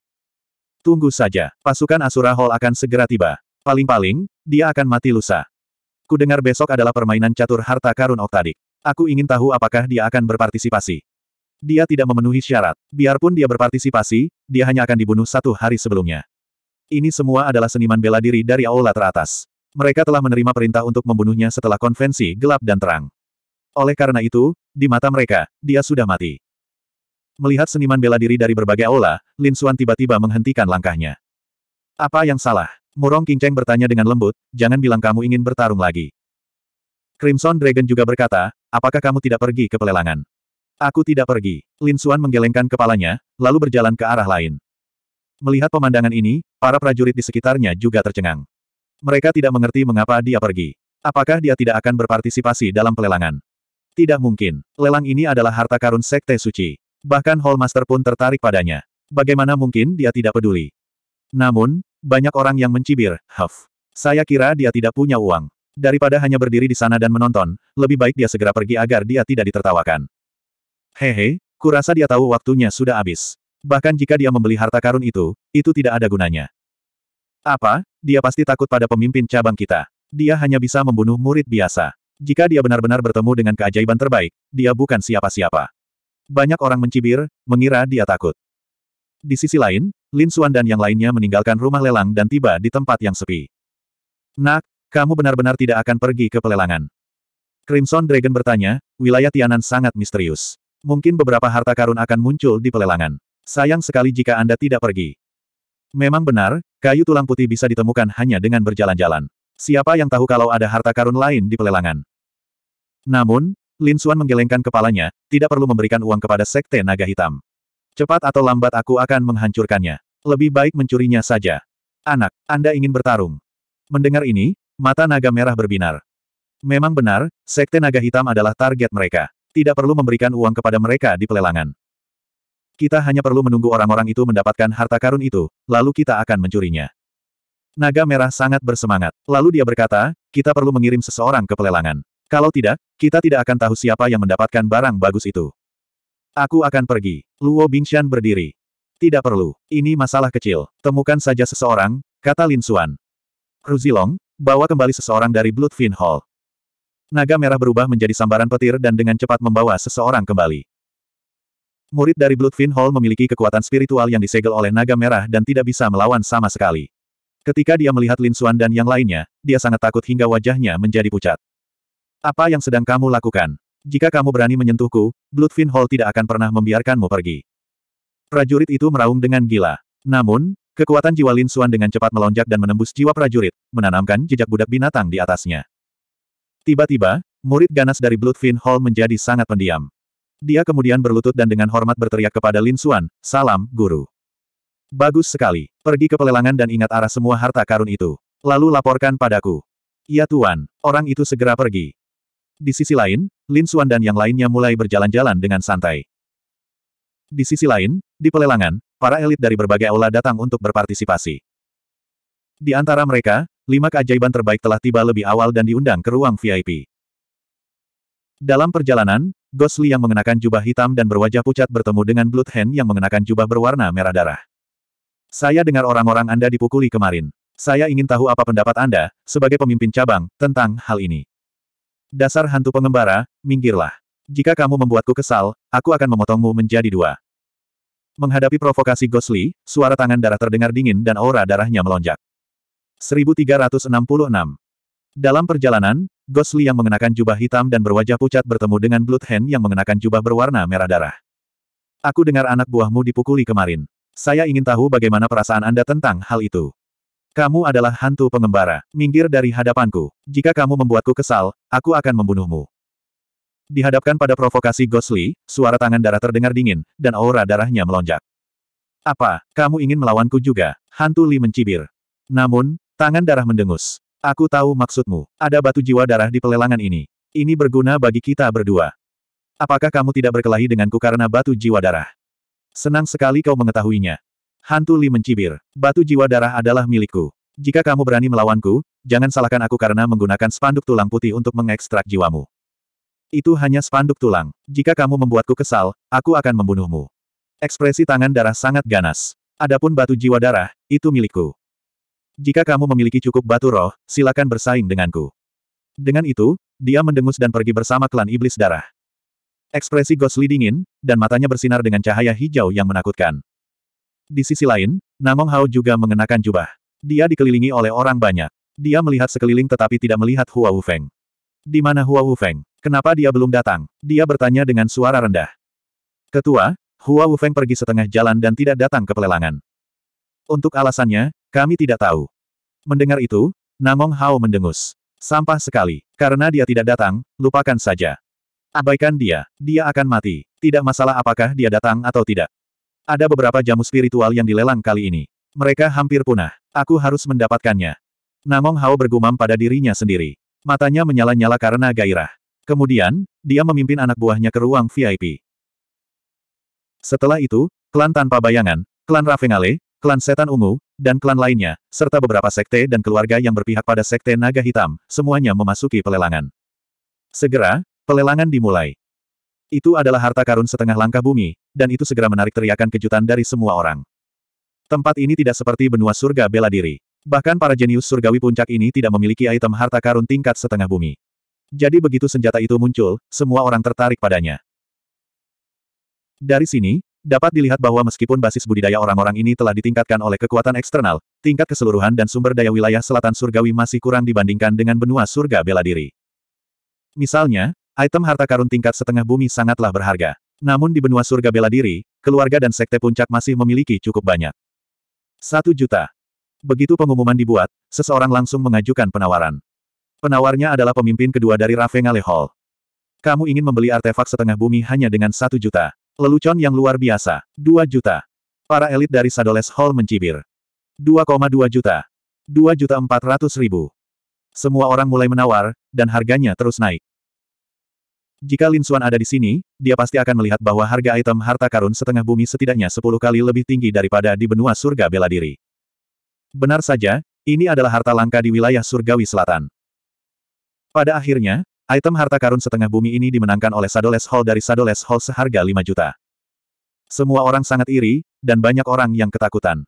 Tunggu saja, pasukan Asura Hall akan segera tiba. Paling-paling, dia akan mati lusa. Ku dengar besok adalah permainan catur harta karun oktadik. Aku ingin tahu apakah dia akan berpartisipasi. Dia tidak memenuhi syarat. Biarpun dia berpartisipasi, dia hanya akan dibunuh satu hari sebelumnya. Ini semua adalah seniman bela diri dari aula teratas. Mereka telah menerima perintah untuk membunuhnya setelah konvensi gelap dan terang. Oleh karena itu, di mata mereka, dia sudah mati. Melihat seniman bela diri dari berbagai aula, Lin Xuan tiba-tiba menghentikan langkahnya. Apa yang salah? Murong Kingceng bertanya dengan lembut, jangan bilang kamu ingin bertarung lagi. Crimson Dragon juga berkata, apakah kamu tidak pergi ke pelelangan? Aku tidak pergi. Lin Xuan menggelengkan kepalanya, lalu berjalan ke arah lain. Melihat pemandangan ini, para prajurit di sekitarnya juga tercengang. Mereka tidak mengerti mengapa dia pergi. Apakah dia tidak akan berpartisipasi dalam pelelangan? Tidak mungkin. Lelang ini adalah harta karun Sekte Suci. Bahkan Hallmaster pun tertarik padanya. Bagaimana mungkin dia tidak peduli? Namun, banyak orang yang mencibir, Huff. Saya kira dia tidak punya uang. Daripada hanya berdiri di sana dan menonton, lebih baik dia segera pergi agar dia tidak ditertawakan. Hehe, kurasa dia tahu waktunya sudah habis. Bahkan jika dia membeli harta karun itu, itu tidak ada gunanya. Apa? Dia pasti takut pada pemimpin cabang kita. Dia hanya bisa membunuh murid biasa. Jika dia benar-benar bertemu dengan keajaiban terbaik, dia bukan siapa-siapa. Banyak orang mencibir, mengira dia takut. Di sisi lain, Lin Suan dan yang lainnya meninggalkan rumah lelang dan tiba di tempat yang sepi. Nak, kamu benar-benar tidak akan pergi ke pelelangan. Crimson Dragon bertanya, wilayah Tianan sangat misterius. Mungkin beberapa harta karun akan muncul di pelelangan. Sayang sekali jika Anda tidak pergi. Memang benar, kayu tulang putih bisa ditemukan hanya dengan berjalan-jalan. Siapa yang tahu kalau ada harta karun lain di pelelangan? Namun, Lin Suan menggelengkan kepalanya, tidak perlu memberikan uang kepada Sekte Naga Hitam. Cepat atau lambat aku akan menghancurkannya. Lebih baik mencurinya saja. Anak, Anda ingin bertarung. Mendengar ini, mata naga merah berbinar. Memang benar, sekte naga hitam adalah target mereka. Tidak perlu memberikan uang kepada mereka di pelelangan. Kita hanya perlu menunggu orang-orang itu mendapatkan harta karun itu, lalu kita akan mencurinya. Naga merah sangat bersemangat. Lalu dia berkata, kita perlu mengirim seseorang ke pelelangan. Kalau tidak, kita tidak akan tahu siapa yang mendapatkan barang bagus itu. Aku akan pergi. Luo Bingshan berdiri. Tidak perlu. Ini masalah kecil. Temukan saja seseorang, kata Lin Xuan. Ruzilong, bawa kembali seseorang dari Bloodfin Hall. Naga merah berubah menjadi sambaran petir dan dengan cepat membawa seseorang kembali. Murid dari Bloodfin Hall memiliki kekuatan spiritual yang disegel oleh naga merah dan tidak bisa melawan sama sekali. Ketika dia melihat Lin Xuan dan yang lainnya, dia sangat takut hingga wajahnya menjadi pucat. Apa yang sedang kamu lakukan? Jika kamu berani menyentuhku, Bloodfin Hall tidak akan pernah membiarkanmu pergi. Prajurit itu meraung dengan gila. Namun, kekuatan jiwa Lin Xuan dengan cepat melonjak dan menembus jiwa prajurit, menanamkan jejak budak binatang di atasnya. Tiba-tiba, murid ganas dari Bloodfin Hall menjadi sangat pendiam. Dia kemudian berlutut dan dengan hormat berteriak kepada Lin Xuan, salam, guru. Bagus sekali, pergi ke pelelangan dan ingat arah semua harta karun itu. Lalu laporkan padaku. Ya Tuan, orang itu segera pergi. Di sisi lain, Lin Xuan dan yang lainnya mulai berjalan-jalan dengan santai. Di sisi lain, di pelelangan, para elit dari berbagai aula datang untuk berpartisipasi. Di antara mereka, lima keajaiban terbaik telah tiba lebih awal dan diundang ke ruang VIP. Dalam perjalanan, Ghost yang mengenakan jubah hitam dan berwajah pucat bertemu dengan Blood Hand yang mengenakan jubah berwarna merah darah. Saya dengar orang-orang Anda dipukuli kemarin. Saya ingin tahu apa pendapat Anda, sebagai pemimpin cabang, tentang hal ini. Dasar hantu pengembara, minggirlah. Jika kamu membuatku kesal, aku akan memotongmu menjadi dua. Menghadapi provokasi Gosli, suara tangan darah terdengar dingin dan aura darahnya melonjak. 1366 Dalam perjalanan, Gosli yang mengenakan jubah hitam dan berwajah pucat bertemu dengan Blood Hand yang mengenakan jubah berwarna merah darah. Aku dengar anak buahmu dipukuli kemarin. Saya ingin tahu bagaimana perasaan Anda tentang hal itu. Kamu adalah hantu pengembara. Minggir dari hadapanku. Jika kamu membuatku kesal, aku akan membunuhmu. Dihadapkan pada provokasi Ghostly, suara tangan darah terdengar dingin, dan aura darahnya melonjak. Apa, kamu ingin melawanku juga? Hantu Li mencibir. Namun, tangan darah mendengus. Aku tahu maksudmu. Ada batu jiwa darah di pelelangan ini. Ini berguna bagi kita berdua. Apakah kamu tidak berkelahi denganku karena batu jiwa darah? Senang sekali kau mengetahuinya. Hantu Li mencibir. Batu jiwa darah adalah milikku. Jika kamu berani melawanku, jangan salahkan aku karena menggunakan spanduk tulang putih untuk mengekstrak jiwamu. Itu hanya spanduk tulang. Jika kamu membuatku kesal, aku akan membunuhmu. Ekspresi tangan darah sangat ganas. Adapun batu jiwa darah, itu milikku. Jika kamu memiliki cukup batu roh, silakan bersaing denganku. Dengan itu, dia mendengus dan pergi bersama klan iblis darah. Ekspresi Gosli dingin, dan matanya bersinar dengan cahaya hijau yang menakutkan. Di sisi lain, Namong Hao juga mengenakan jubah. Dia dikelilingi oleh orang banyak. Dia melihat sekeliling tetapi tidak melihat Hua Wufeng. Di mana Hua Wufeng? Kenapa dia belum datang? Dia bertanya dengan suara rendah. Ketua, Hua Wufeng pergi setengah jalan dan tidak datang ke pelelangan. Untuk alasannya, kami tidak tahu. Mendengar itu, Namong Hao mendengus. Sampah sekali. Karena dia tidak datang, lupakan saja. Abaikan dia. Dia akan mati. Tidak masalah apakah dia datang atau tidak. Ada beberapa jamu spiritual yang dilelang kali ini. Mereka hampir punah. Aku harus mendapatkannya. Namong Hao bergumam pada dirinya sendiri. Matanya menyala-nyala karena gairah. Kemudian, dia memimpin anak buahnya ke ruang VIP. Setelah itu, klan tanpa bayangan, klan Ravengale, klan setan ungu, dan klan lainnya, serta beberapa sekte dan keluarga yang berpihak pada sekte naga hitam, semuanya memasuki pelelangan. Segera, pelelangan dimulai. Itu adalah harta karun setengah langkah bumi, dan itu segera menarik teriakan kejutan dari semua orang. Tempat ini tidak seperti benua surga bela diri. Bahkan para jenius surgawi puncak ini tidak memiliki item harta karun tingkat setengah bumi. Jadi begitu senjata itu muncul, semua orang tertarik padanya. Dari sini, dapat dilihat bahwa meskipun basis budidaya orang-orang ini telah ditingkatkan oleh kekuatan eksternal, tingkat keseluruhan dan sumber daya wilayah selatan surgawi masih kurang dibandingkan dengan benua surga bela diri. Misalnya, item harta karun tingkat setengah bumi sangatlah berharga. Namun di benua surga bela diri, keluarga dan sekte puncak masih memiliki cukup banyak. Satu juta. Begitu pengumuman dibuat, seseorang langsung mengajukan penawaran. Penawarnya adalah pemimpin kedua dari Ravengale Hall. Kamu ingin membeli artefak setengah bumi hanya dengan satu juta. Lelucon yang luar biasa. Dua juta. Para elit dari Sadoles Hall mencibir. 2,2 juta. 2 juta 400 ribu. Semua orang mulai menawar, dan harganya terus naik. Jika Lin Xuan ada di sini, dia pasti akan melihat bahwa harga item harta karun setengah bumi setidaknya 10 kali lebih tinggi daripada di benua surga bela diri. Benar saja, ini adalah harta langka di wilayah surgawi selatan. Pada akhirnya, item harta karun setengah bumi ini dimenangkan oleh Sadoles Hall dari Sadoles Hall seharga 5 juta. Semua orang sangat iri, dan banyak orang yang ketakutan.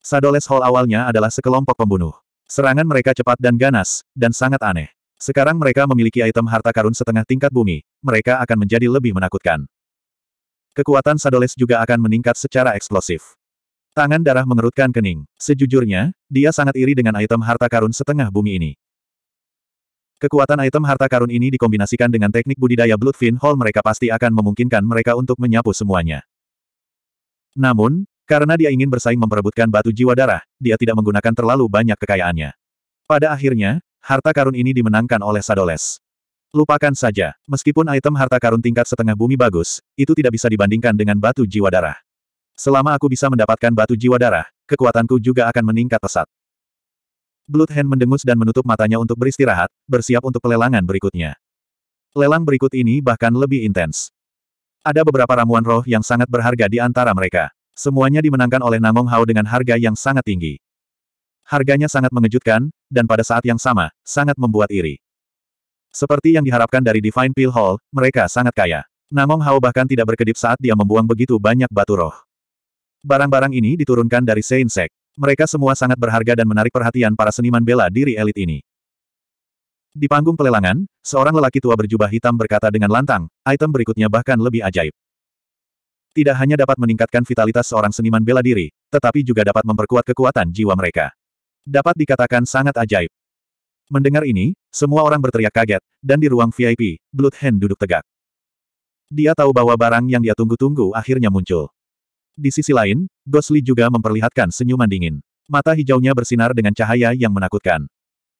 Sadoles Hall awalnya adalah sekelompok pembunuh. Serangan mereka cepat dan ganas, dan sangat aneh. Sekarang mereka memiliki item harta karun setengah tingkat bumi, mereka akan menjadi lebih menakutkan. Kekuatan Sadoles juga akan meningkat secara eksplosif. Tangan darah mengerutkan kening. Sejujurnya, dia sangat iri dengan item harta karun setengah bumi ini. Kekuatan item harta karun ini dikombinasikan dengan teknik budidaya Bloodfin Hall mereka pasti akan memungkinkan mereka untuk menyapu semuanya. Namun, karena dia ingin bersaing memperebutkan batu jiwa darah, dia tidak menggunakan terlalu banyak kekayaannya. Pada akhirnya, harta karun ini dimenangkan oleh Sadoles. Lupakan saja, meskipun item harta karun tingkat setengah bumi bagus, itu tidak bisa dibandingkan dengan batu jiwa darah. Selama aku bisa mendapatkan batu jiwa darah, kekuatanku juga akan meningkat pesat. Blood Hand mendengus dan menutup matanya untuk beristirahat, bersiap untuk pelelangan berikutnya. Lelang berikut ini bahkan lebih intens. Ada beberapa ramuan roh yang sangat berharga di antara mereka. Semuanya dimenangkan oleh Namong Hao dengan harga yang sangat tinggi. Harganya sangat mengejutkan, dan pada saat yang sama, sangat membuat iri. Seperti yang diharapkan dari Divine Pill Hall, mereka sangat kaya. Namong Hao bahkan tidak berkedip saat dia membuang begitu banyak batu roh. Barang-barang ini diturunkan dari Seinsek. Mereka semua sangat berharga dan menarik perhatian para seniman bela diri elit ini. Di panggung pelelangan, seorang lelaki tua berjubah hitam berkata dengan lantang, item berikutnya bahkan lebih ajaib. Tidak hanya dapat meningkatkan vitalitas seorang seniman bela diri, tetapi juga dapat memperkuat kekuatan jiwa mereka. Dapat dikatakan sangat ajaib. Mendengar ini, semua orang berteriak kaget, dan di ruang VIP, Blood Hand duduk tegak. Dia tahu bahwa barang yang dia tunggu-tunggu akhirnya muncul. Di sisi lain, Gosli juga memperlihatkan senyuman dingin. Mata hijaunya bersinar dengan cahaya yang menakutkan.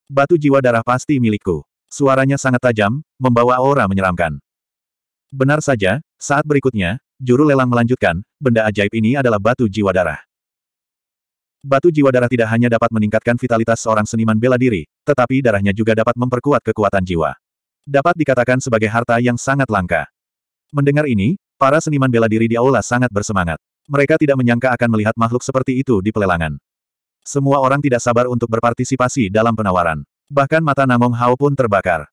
Batu jiwa darah pasti milikku. Suaranya sangat tajam, membawa aura menyeramkan. Benar saja, saat berikutnya, juru lelang melanjutkan, benda ajaib ini adalah batu jiwa darah. Batu jiwa darah tidak hanya dapat meningkatkan vitalitas seorang seniman bela diri, tetapi darahnya juga dapat memperkuat kekuatan jiwa. Dapat dikatakan sebagai harta yang sangat langka. Mendengar ini, para seniman bela diri di aula sangat bersemangat mereka tidak menyangka akan melihat makhluk seperti itu di pelelangan. Semua orang tidak sabar untuk berpartisipasi dalam penawaran. Bahkan mata Namong Hao pun terbakar.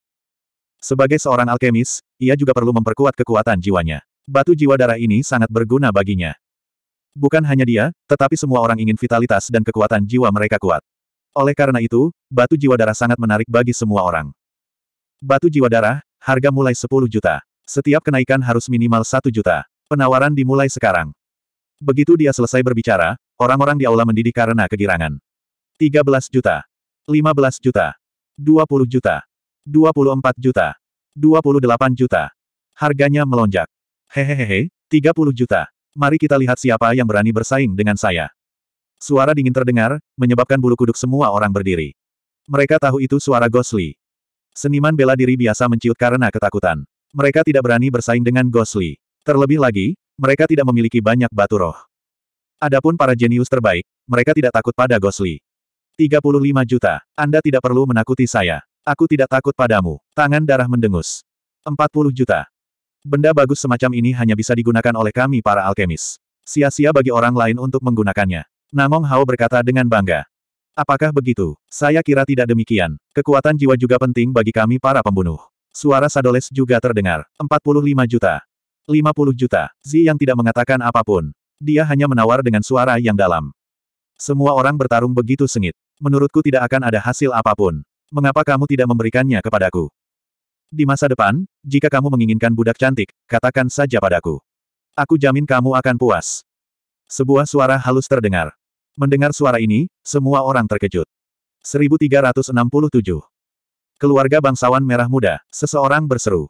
Sebagai seorang alkemis, ia juga perlu memperkuat kekuatan jiwanya. Batu jiwa darah ini sangat berguna baginya. Bukan hanya dia, tetapi semua orang ingin vitalitas dan kekuatan jiwa mereka kuat. Oleh karena itu, batu jiwa darah sangat menarik bagi semua orang. Batu jiwa darah, harga mulai 10 juta. Setiap kenaikan harus minimal 1 juta. Penawaran dimulai sekarang. Begitu dia selesai berbicara, orang-orang di aula mendidih karena kegirangan. 13 juta. 15 juta. 20 juta. 24 juta. 28 juta. Harganya melonjak. Hehehehe, 30 juta. Mari kita lihat siapa yang berani bersaing dengan saya. Suara dingin terdengar, menyebabkan bulu kuduk semua orang berdiri. Mereka tahu itu suara Gosli. Seniman bela diri biasa menciut karena ketakutan. Mereka tidak berani bersaing dengan Gosli. Terlebih lagi, mereka tidak memiliki banyak batu roh. Adapun para jenius terbaik, mereka tidak takut pada Gosli. 35 juta, Anda tidak perlu menakuti saya. Aku tidak takut padamu. Tangan darah mendengus. 40 juta. Benda bagus semacam ini hanya bisa digunakan oleh kami para alkemis. Sia-sia bagi orang lain untuk menggunakannya. Namong Hao berkata dengan bangga. Apakah begitu? Saya kira tidak demikian. Kekuatan jiwa juga penting bagi kami para pembunuh. Suara Sadoles juga terdengar. 45 juta. 50 juta. Zi yang tidak mengatakan apapun. Dia hanya menawar dengan suara yang dalam. Semua orang bertarung begitu sengit. Menurutku tidak akan ada hasil apapun. Mengapa kamu tidak memberikannya kepadaku? Di masa depan, jika kamu menginginkan budak cantik, katakan saja padaku. Aku jamin kamu akan puas. Sebuah suara halus terdengar. Mendengar suara ini, semua orang terkejut. 1367. Keluarga bangsawan merah muda, seseorang berseru.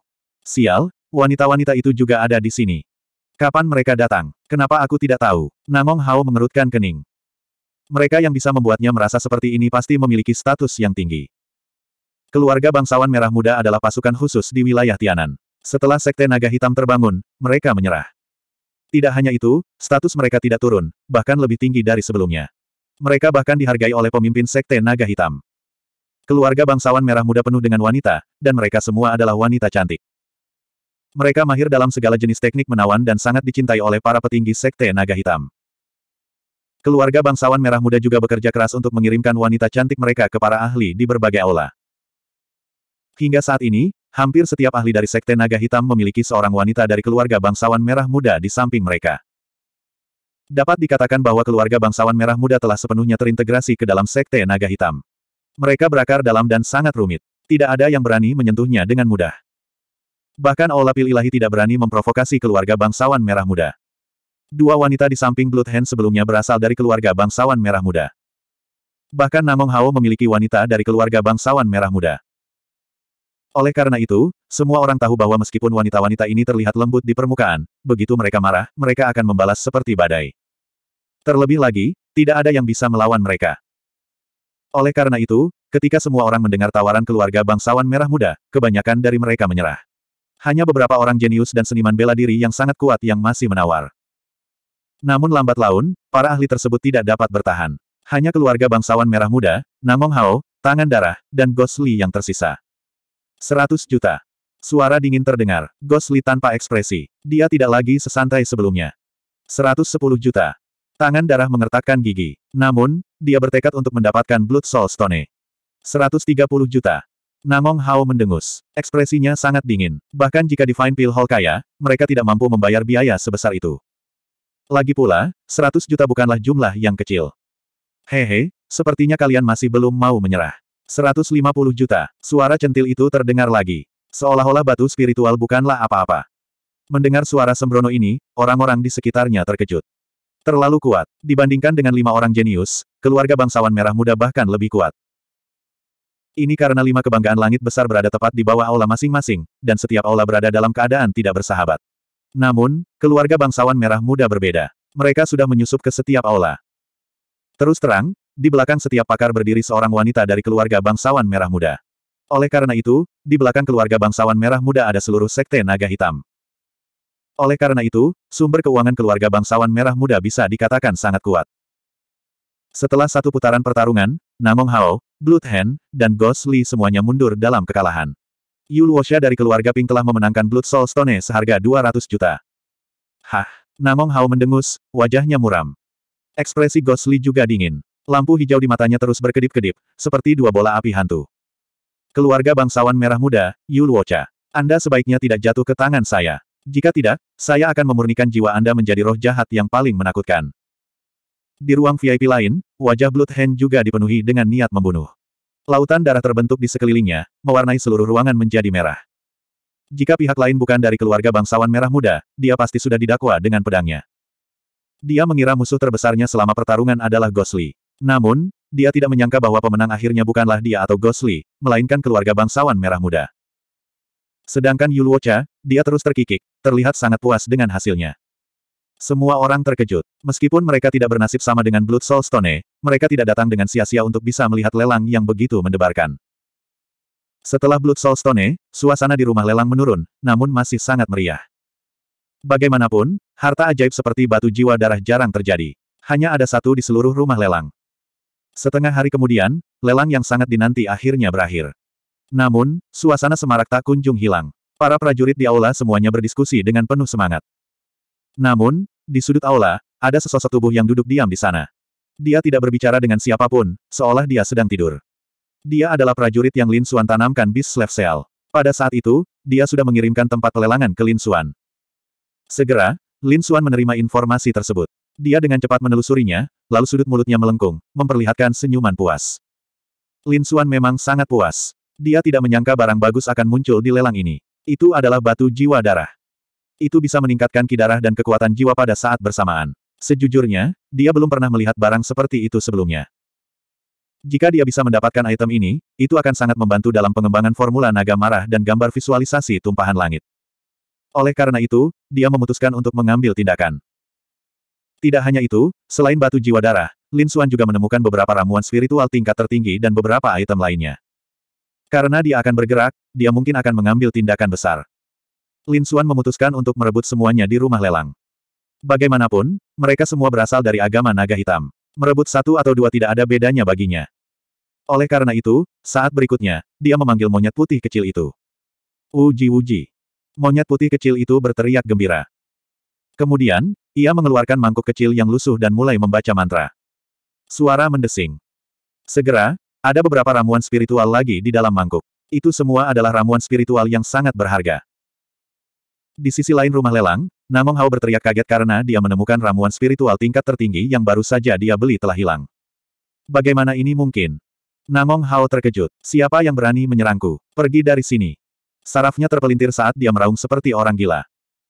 Sial, wanita-wanita itu juga ada di sini. Kapan mereka datang? Kenapa aku tidak tahu? Namong Hao mengerutkan kening. Mereka yang bisa membuatnya merasa seperti ini pasti memiliki status yang tinggi. Keluarga bangsawan merah muda adalah pasukan khusus di wilayah Tianan. Setelah sekte naga hitam terbangun, mereka menyerah. Tidak hanya itu, status mereka tidak turun, bahkan lebih tinggi dari sebelumnya. Mereka bahkan dihargai oleh pemimpin sekte naga hitam. Keluarga bangsawan merah muda penuh dengan wanita, dan mereka semua adalah wanita cantik. Mereka mahir dalam segala jenis teknik menawan dan sangat dicintai oleh para petinggi Sekte Naga Hitam. Keluarga bangsawan merah muda juga bekerja keras untuk mengirimkan wanita cantik mereka ke para ahli di berbagai aula. Hingga saat ini, hampir setiap ahli dari Sekte Naga Hitam memiliki seorang wanita dari keluarga bangsawan merah muda di samping mereka. Dapat dikatakan bahwa keluarga bangsawan merah muda telah sepenuhnya terintegrasi ke dalam sekte naga hitam. Mereka berakar dalam dan sangat rumit. Tidak ada yang berani menyentuhnya dengan mudah. Bahkan Pil Ilahi tidak berani memprovokasi keluarga bangsawan merah muda. Dua wanita di samping Blood Hand sebelumnya berasal dari keluarga bangsawan merah muda. Bahkan Namong Hao memiliki wanita dari keluarga bangsawan merah muda. Oleh karena itu, semua orang tahu bahwa meskipun wanita-wanita ini terlihat lembut di permukaan, begitu mereka marah, mereka akan membalas seperti badai. Terlebih lagi, tidak ada yang bisa melawan mereka. Oleh karena itu, ketika semua orang mendengar tawaran keluarga bangsawan merah muda, kebanyakan dari mereka menyerah. Hanya beberapa orang jenius dan seniman bela diri yang sangat kuat yang masih menawar. Namun lambat laun, para ahli tersebut tidak dapat bertahan. Hanya keluarga bangsawan merah muda, Namong Hao, Tangan Darah, dan Gosli yang tersisa. 100 juta. Suara dingin terdengar, Gosli tanpa ekspresi. Dia tidak lagi sesantai sebelumnya. 110 juta. Tangan darah mengertakkan gigi. Namun, dia bertekad untuk mendapatkan Blood Soul Stone. 130 juta. Namong Hao mendengus. Ekspresinya sangat dingin. Bahkan jika Divine Pill Hall kaya, mereka tidak mampu membayar biaya sebesar itu. Lagi pula, 100 juta bukanlah jumlah yang kecil. Hehe, sepertinya kalian masih belum mau menyerah. 150 juta, suara centil itu terdengar lagi. Seolah-olah batu spiritual bukanlah apa-apa. Mendengar suara sembrono ini, orang-orang di sekitarnya terkejut. Terlalu kuat. Dibandingkan dengan lima orang jenius, keluarga bangsawan merah muda bahkan lebih kuat. Ini karena lima kebanggaan langit besar berada tepat di bawah aula masing-masing, dan setiap aula berada dalam keadaan tidak bersahabat. Namun, keluarga bangsawan merah muda berbeda. Mereka sudah menyusup ke setiap aula. Terus terang, di belakang setiap pakar berdiri seorang wanita dari keluarga bangsawan merah muda. Oleh karena itu, di belakang keluarga bangsawan merah muda ada seluruh sekte naga hitam. Oleh karena itu, sumber keuangan keluarga bangsawan merah muda bisa dikatakan sangat kuat. Setelah satu putaran pertarungan, Namong Hao, Blood Hand, dan Ghost Lee semuanya mundur dalam kekalahan. Yu Luosha dari keluarga Pink telah memenangkan Blood Soul Stone seharga 200 juta. Hah! Namong Hao mendengus, wajahnya muram. Ekspresi Ghost Lee juga dingin. Lampu hijau di matanya terus berkedip-kedip, seperti dua bola api hantu. Keluarga bangsawan merah muda, Yu Luocha. Anda sebaiknya tidak jatuh ke tangan saya. Jika tidak, saya akan memurnikan jiwa Anda menjadi roh jahat yang paling menakutkan. Di ruang VIP lain, wajah Blood Hand juga dipenuhi dengan niat membunuh. Lautan darah terbentuk di sekelilingnya, mewarnai seluruh ruangan menjadi merah. Jika pihak lain bukan dari keluarga bangsawan merah muda, dia pasti sudah didakwa dengan pedangnya. Dia mengira musuh terbesarnya selama pertarungan adalah Gosli. Namun, dia tidak menyangka bahwa pemenang akhirnya bukanlah dia atau Gosli, melainkan keluarga bangsawan merah muda. Sedangkan Yuluocha, dia terus terkikik, terlihat sangat puas dengan hasilnya. Semua orang terkejut. Meskipun mereka tidak bernasib sama dengan Blood Soul Stone, mereka tidak datang dengan sia-sia untuk bisa melihat lelang yang begitu mendebarkan. Setelah Blood Soul Stone, suasana di rumah lelang menurun, namun masih sangat meriah. Bagaimanapun, harta ajaib seperti batu jiwa darah jarang terjadi. Hanya ada satu di seluruh rumah lelang. Setengah hari kemudian, lelang yang sangat dinanti akhirnya berakhir. Namun, suasana semarak tak kunjung hilang. Para prajurit di aula semuanya berdiskusi dengan penuh semangat. Namun, di sudut aula, ada sesosok tubuh yang duduk diam di sana. Dia tidak berbicara dengan siapapun, seolah dia sedang tidur. Dia adalah prajurit yang Lin Xuan tanamkan bis Slave Pada saat itu, dia sudah mengirimkan tempat pelelangan ke Lin Xuan. Segera, Lin Xuan menerima informasi tersebut. Dia dengan cepat menelusurinya, lalu sudut mulutnya melengkung, memperlihatkan senyuman puas. Lin Xuan memang sangat puas. Dia tidak menyangka barang bagus akan muncul di lelang ini. Itu adalah batu jiwa darah. Itu bisa meningkatkan kidarah dan kekuatan jiwa pada saat bersamaan. Sejujurnya, dia belum pernah melihat barang seperti itu sebelumnya. Jika dia bisa mendapatkan item ini, itu akan sangat membantu dalam pengembangan formula naga marah dan gambar visualisasi tumpahan langit. Oleh karena itu, dia memutuskan untuk mengambil tindakan. Tidak hanya itu, selain batu jiwa darah, Lin Suan juga menemukan beberapa ramuan spiritual tingkat tertinggi dan beberapa item lainnya. Karena dia akan bergerak, dia mungkin akan mengambil tindakan besar. Lin Xuan memutuskan untuk merebut semuanya di rumah lelang. Bagaimanapun, mereka semua berasal dari agama naga hitam. Merebut satu atau dua tidak ada bedanya baginya. Oleh karena itu, saat berikutnya, dia memanggil monyet putih kecil itu. Uji-uji. Monyet putih kecil itu berteriak gembira. Kemudian, ia mengeluarkan mangkuk kecil yang lusuh dan mulai membaca mantra. Suara mendesing. Segera, ada beberapa ramuan spiritual lagi di dalam mangkuk. Itu semua adalah ramuan spiritual yang sangat berharga. Di sisi lain rumah lelang, Namong Hao berteriak kaget karena dia menemukan ramuan spiritual tingkat tertinggi yang baru saja dia beli telah hilang. Bagaimana ini mungkin? Namong Hao terkejut. Siapa yang berani menyerangku? Pergi dari sini. Sarafnya terpelintir saat dia meraung seperti orang gila.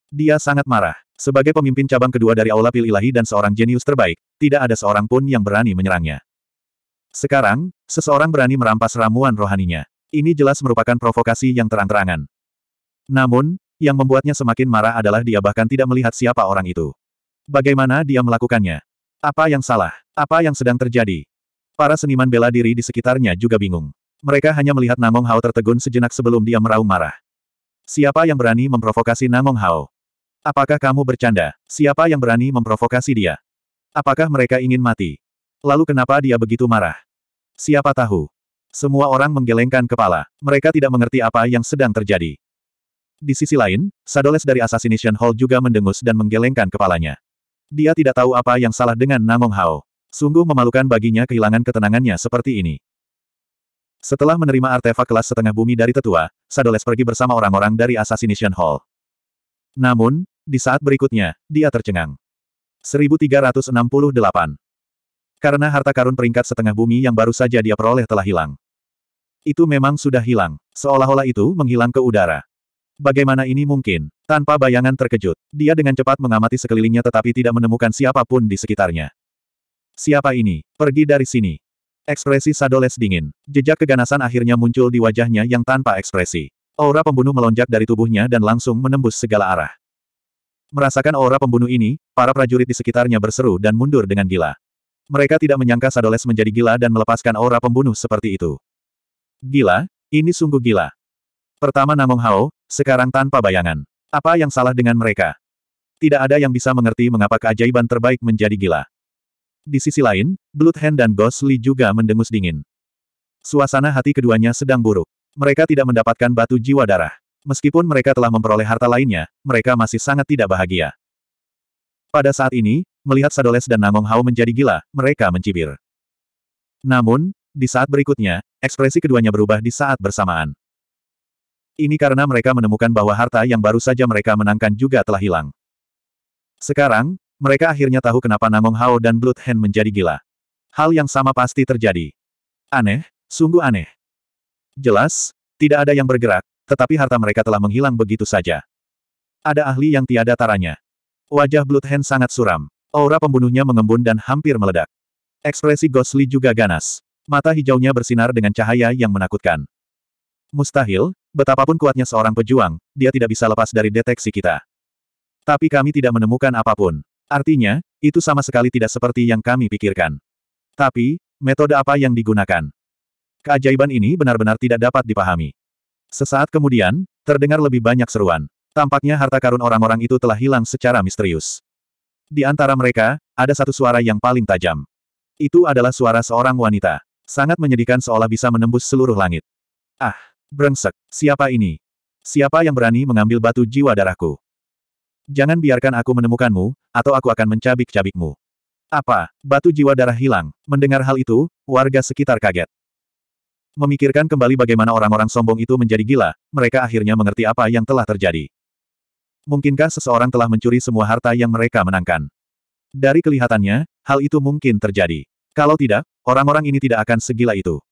Dia sangat marah. Sebagai pemimpin cabang kedua dari Aula Pil Ilahi dan seorang jenius terbaik, tidak ada seorang pun yang berani menyerangnya. Sekarang, seseorang berani merampas ramuan rohaninya. Ini jelas merupakan provokasi yang terang-terangan. Namun, yang membuatnya semakin marah adalah dia bahkan tidak melihat siapa orang itu. Bagaimana dia melakukannya? Apa yang salah? Apa yang sedang terjadi? Para seniman bela diri di sekitarnya juga bingung. Mereka hanya melihat Namong Hao tertegun sejenak sebelum dia meraung marah. Siapa yang berani memprovokasi Namong Hao? Apakah kamu bercanda? Siapa yang berani memprovokasi dia? Apakah mereka ingin mati? Lalu kenapa dia begitu marah? Siapa tahu? Semua orang menggelengkan kepala. Mereka tidak mengerti apa yang sedang terjadi. Di sisi lain, Sadoles dari Assassination Hall juga mendengus dan menggelengkan kepalanya. Dia tidak tahu apa yang salah dengan Namong Hao. Sungguh memalukan baginya kehilangan ketenangannya seperti ini. Setelah menerima artefak kelas setengah bumi dari tetua, Sadoles pergi bersama orang-orang dari Assassination Hall. Namun, di saat berikutnya, dia tercengang. 1368 Karena harta karun peringkat setengah bumi yang baru saja dia peroleh telah hilang. Itu memang sudah hilang, seolah-olah itu menghilang ke udara. Bagaimana ini mungkin? Tanpa bayangan terkejut, dia dengan cepat mengamati sekelilingnya tetapi tidak menemukan siapapun di sekitarnya. Siapa ini? Pergi dari sini. Ekspresi Sadoles dingin. Jejak keganasan akhirnya muncul di wajahnya yang tanpa ekspresi. Aura pembunuh melonjak dari tubuhnya dan langsung menembus segala arah. Merasakan aura pembunuh ini, para prajurit di sekitarnya berseru dan mundur dengan gila. Mereka tidak menyangka Sadoles menjadi gila dan melepaskan aura pembunuh seperti itu. Gila? Ini sungguh gila. Pertama Namong Hao, sekarang tanpa bayangan. Apa yang salah dengan mereka? Tidak ada yang bisa mengerti mengapa keajaiban terbaik menjadi gila. Di sisi lain, Blood Hand dan Ghost Lee juga mendengus dingin. Suasana hati keduanya sedang buruk. Mereka tidak mendapatkan batu jiwa darah. Meskipun mereka telah memperoleh harta lainnya, mereka masih sangat tidak bahagia. Pada saat ini, melihat Sadoles dan Namong Hao menjadi gila, mereka mencibir. Namun, di saat berikutnya, ekspresi keduanya berubah di saat bersamaan. Ini karena mereka menemukan bahwa harta yang baru saja mereka menangkan juga telah hilang. Sekarang, mereka akhirnya tahu kenapa Namong Hao dan Blood Hand menjadi gila. Hal yang sama pasti terjadi. Aneh, sungguh aneh. Jelas, tidak ada yang bergerak, tetapi harta mereka telah menghilang begitu saja. Ada ahli yang tiada taranya. Wajah Blood Hand sangat suram. Aura pembunuhnya mengembun dan hampir meledak. Ekspresi Ghostly juga ganas. Mata hijaunya bersinar dengan cahaya yang menakutkan. Mustahil, Betapapun kuatnya seorang pejuang, dia tidak bisa lepas dari deteksi kita. Tapi kami tidak menemukan apapun. Artinya, itu sama sekali tidak seperti yang kami pikirkan. Tapi, metode apa yang digunakan? Keajaiban ini benar-benar tidak dapat dipahami. Sesaat kemudian, terdengar lebih banyak seruan. Tampaknya harta karun orang-orang itu telah hilang secara misterius. Di antara mereka, ada satu suara yang paling tajam. Itu adalah suara seorang wanita. Sangat menyedihkan seolah bisa menembus seluruh langit. Ah! Brengsek, siapa ini? Siapa yang berani mengambil batu jiwa darahku? Jangan biarkan aku menemukanmu, atau aku akan mencabik-cabikmu. Apa? Batu jiwa darah hilang. Mendengar hal itu, warga sekitar kaget. Memikirkan kembali bagaimana orang-orang sombong itu menjadi gila, mereka akhirnya mengerti apa yang telah terjadi. Mungkinkah seseorang telah mencuri semua harta yang mereka menangkan? Dari kelihatannya, hal itu mungkin terjadi. Kalau tidak, orang-orang ini tidak akan segila itu.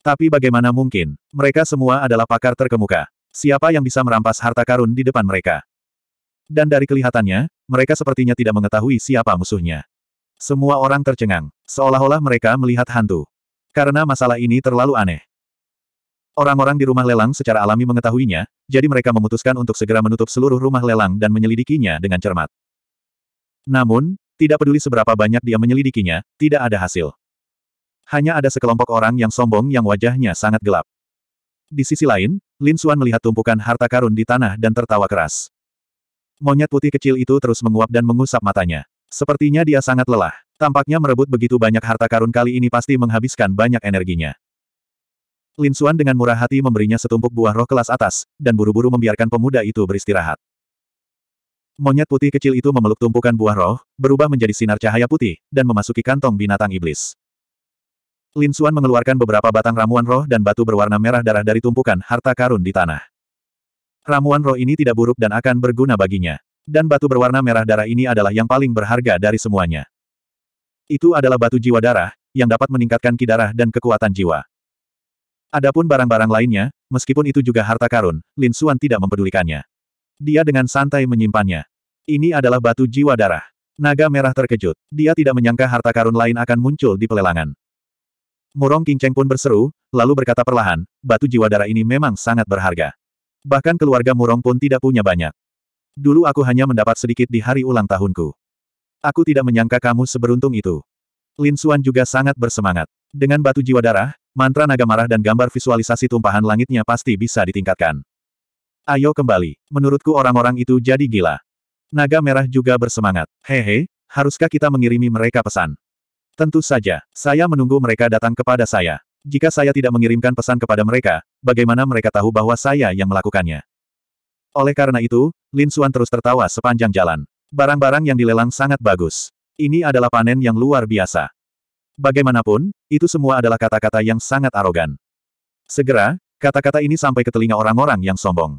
Tapi bagaimana mungkin, mereka semua adalah pakar terkemuka. Siapa yang bisa merampas harta karun di depan mereka? Dan dari kelihatannya, mereka sepertinya tidak mengetahui siapa musuhnya. Semua orang tercengang, seolah-olah mereka melihat hantu. Karena masalah ini terlalu aneh. Orang-orang di rumah lelang secara alami mengetahuinya, jadi mereka memutuskan untuk segera menutup seluruh rumah lelang dan menyelidikinya dengan cermat. Namun, tidak peduli seberapa banyak dia menyelidikinya, tidak ada hasil. Hanya ada sekelompok orang yang sombong yang wajahnya sangat gelap. Di sisi lain, Lin Xuan melihat tumpukan harta karun di tanah dan tertawa keras. Monyet putih kecil itu terus menguap dan mengusap matanya. Sepertinya dia sangat lelah. Tampaknya merebut begitu banyak harta karun kali ini pasti menghabiskan banyak energinya. Lin Xuan dengan murah hati memberinya setumpuk buah roh kelas atas, dan buru-buru membiarkan pemuda itu beristirahat. Monyet putih kecil itu memeluk tumpukan buah roh, berubah menjadi sinar cahaya putih, dan memasuki kantong binatang iblis. Lin Xuan mengeluarkan beberapa batang ramuan roh dan batu berwarna merah darah dari tumpukan harta karun di tanah. Ramuan roh ini tidak buruk dan akan berguna baginya. Dan batu berwarna merah darah ini adalah yang paling berharga dari semuanya. Itu adalah batu jiwa darah, yang dapat meningkatkan kidarah dan kekuatan jiwa. Adapun barang-barang lainnya, meskipun itu juga harta karun, Lin Xuan tidak mempedulikannya. Dia dengan santai menyimpannya. Ini adalah batu jiwa darah. Naga merah terkejut. Dia tidak menyangka harta karun lain akan muncul di pelelangan. Murong Kinceng pun berseru, lalu berkata perlahan, batu jiwa darah ini memang sangat berharga. Bahkan keluarga Murong pun tidak punya banyak. Dulu aku hanya mendapat sedikit di hari ulang tahunku. Aku tidak menyangka kamu seberuntung itu. Lin Xuan juga sangat bersemangat. Dengan batu jiwa darah, mantra naga marah dan gambar visualisasi tumpahan langitnya pasti bisa ditingkatkan. Ayo kembali. Menurutku orang-orang itu jadi gila. Naga merah juga bersemangat. Hehe, haruskah kita mengirimi mereka pesan? Tentu saja, saya menunggu mereka datang kepada saya. Jika saya tidak mengirimkan pesan kepada mereka, bagaimana mereka tahu bahwa saya yang melakukannya? Oleh karena itu, Lin Xuan terus tertawa sepanjang jalan. Barang-barang yang dilelang sangat bagus. Ini adalah panen yang luar biasa. Bagaimanapun, itu semua adalah kata-kata yang sangat arogan. Segera, kata-kata ini sampai ke telinga orang-orang yang sombong.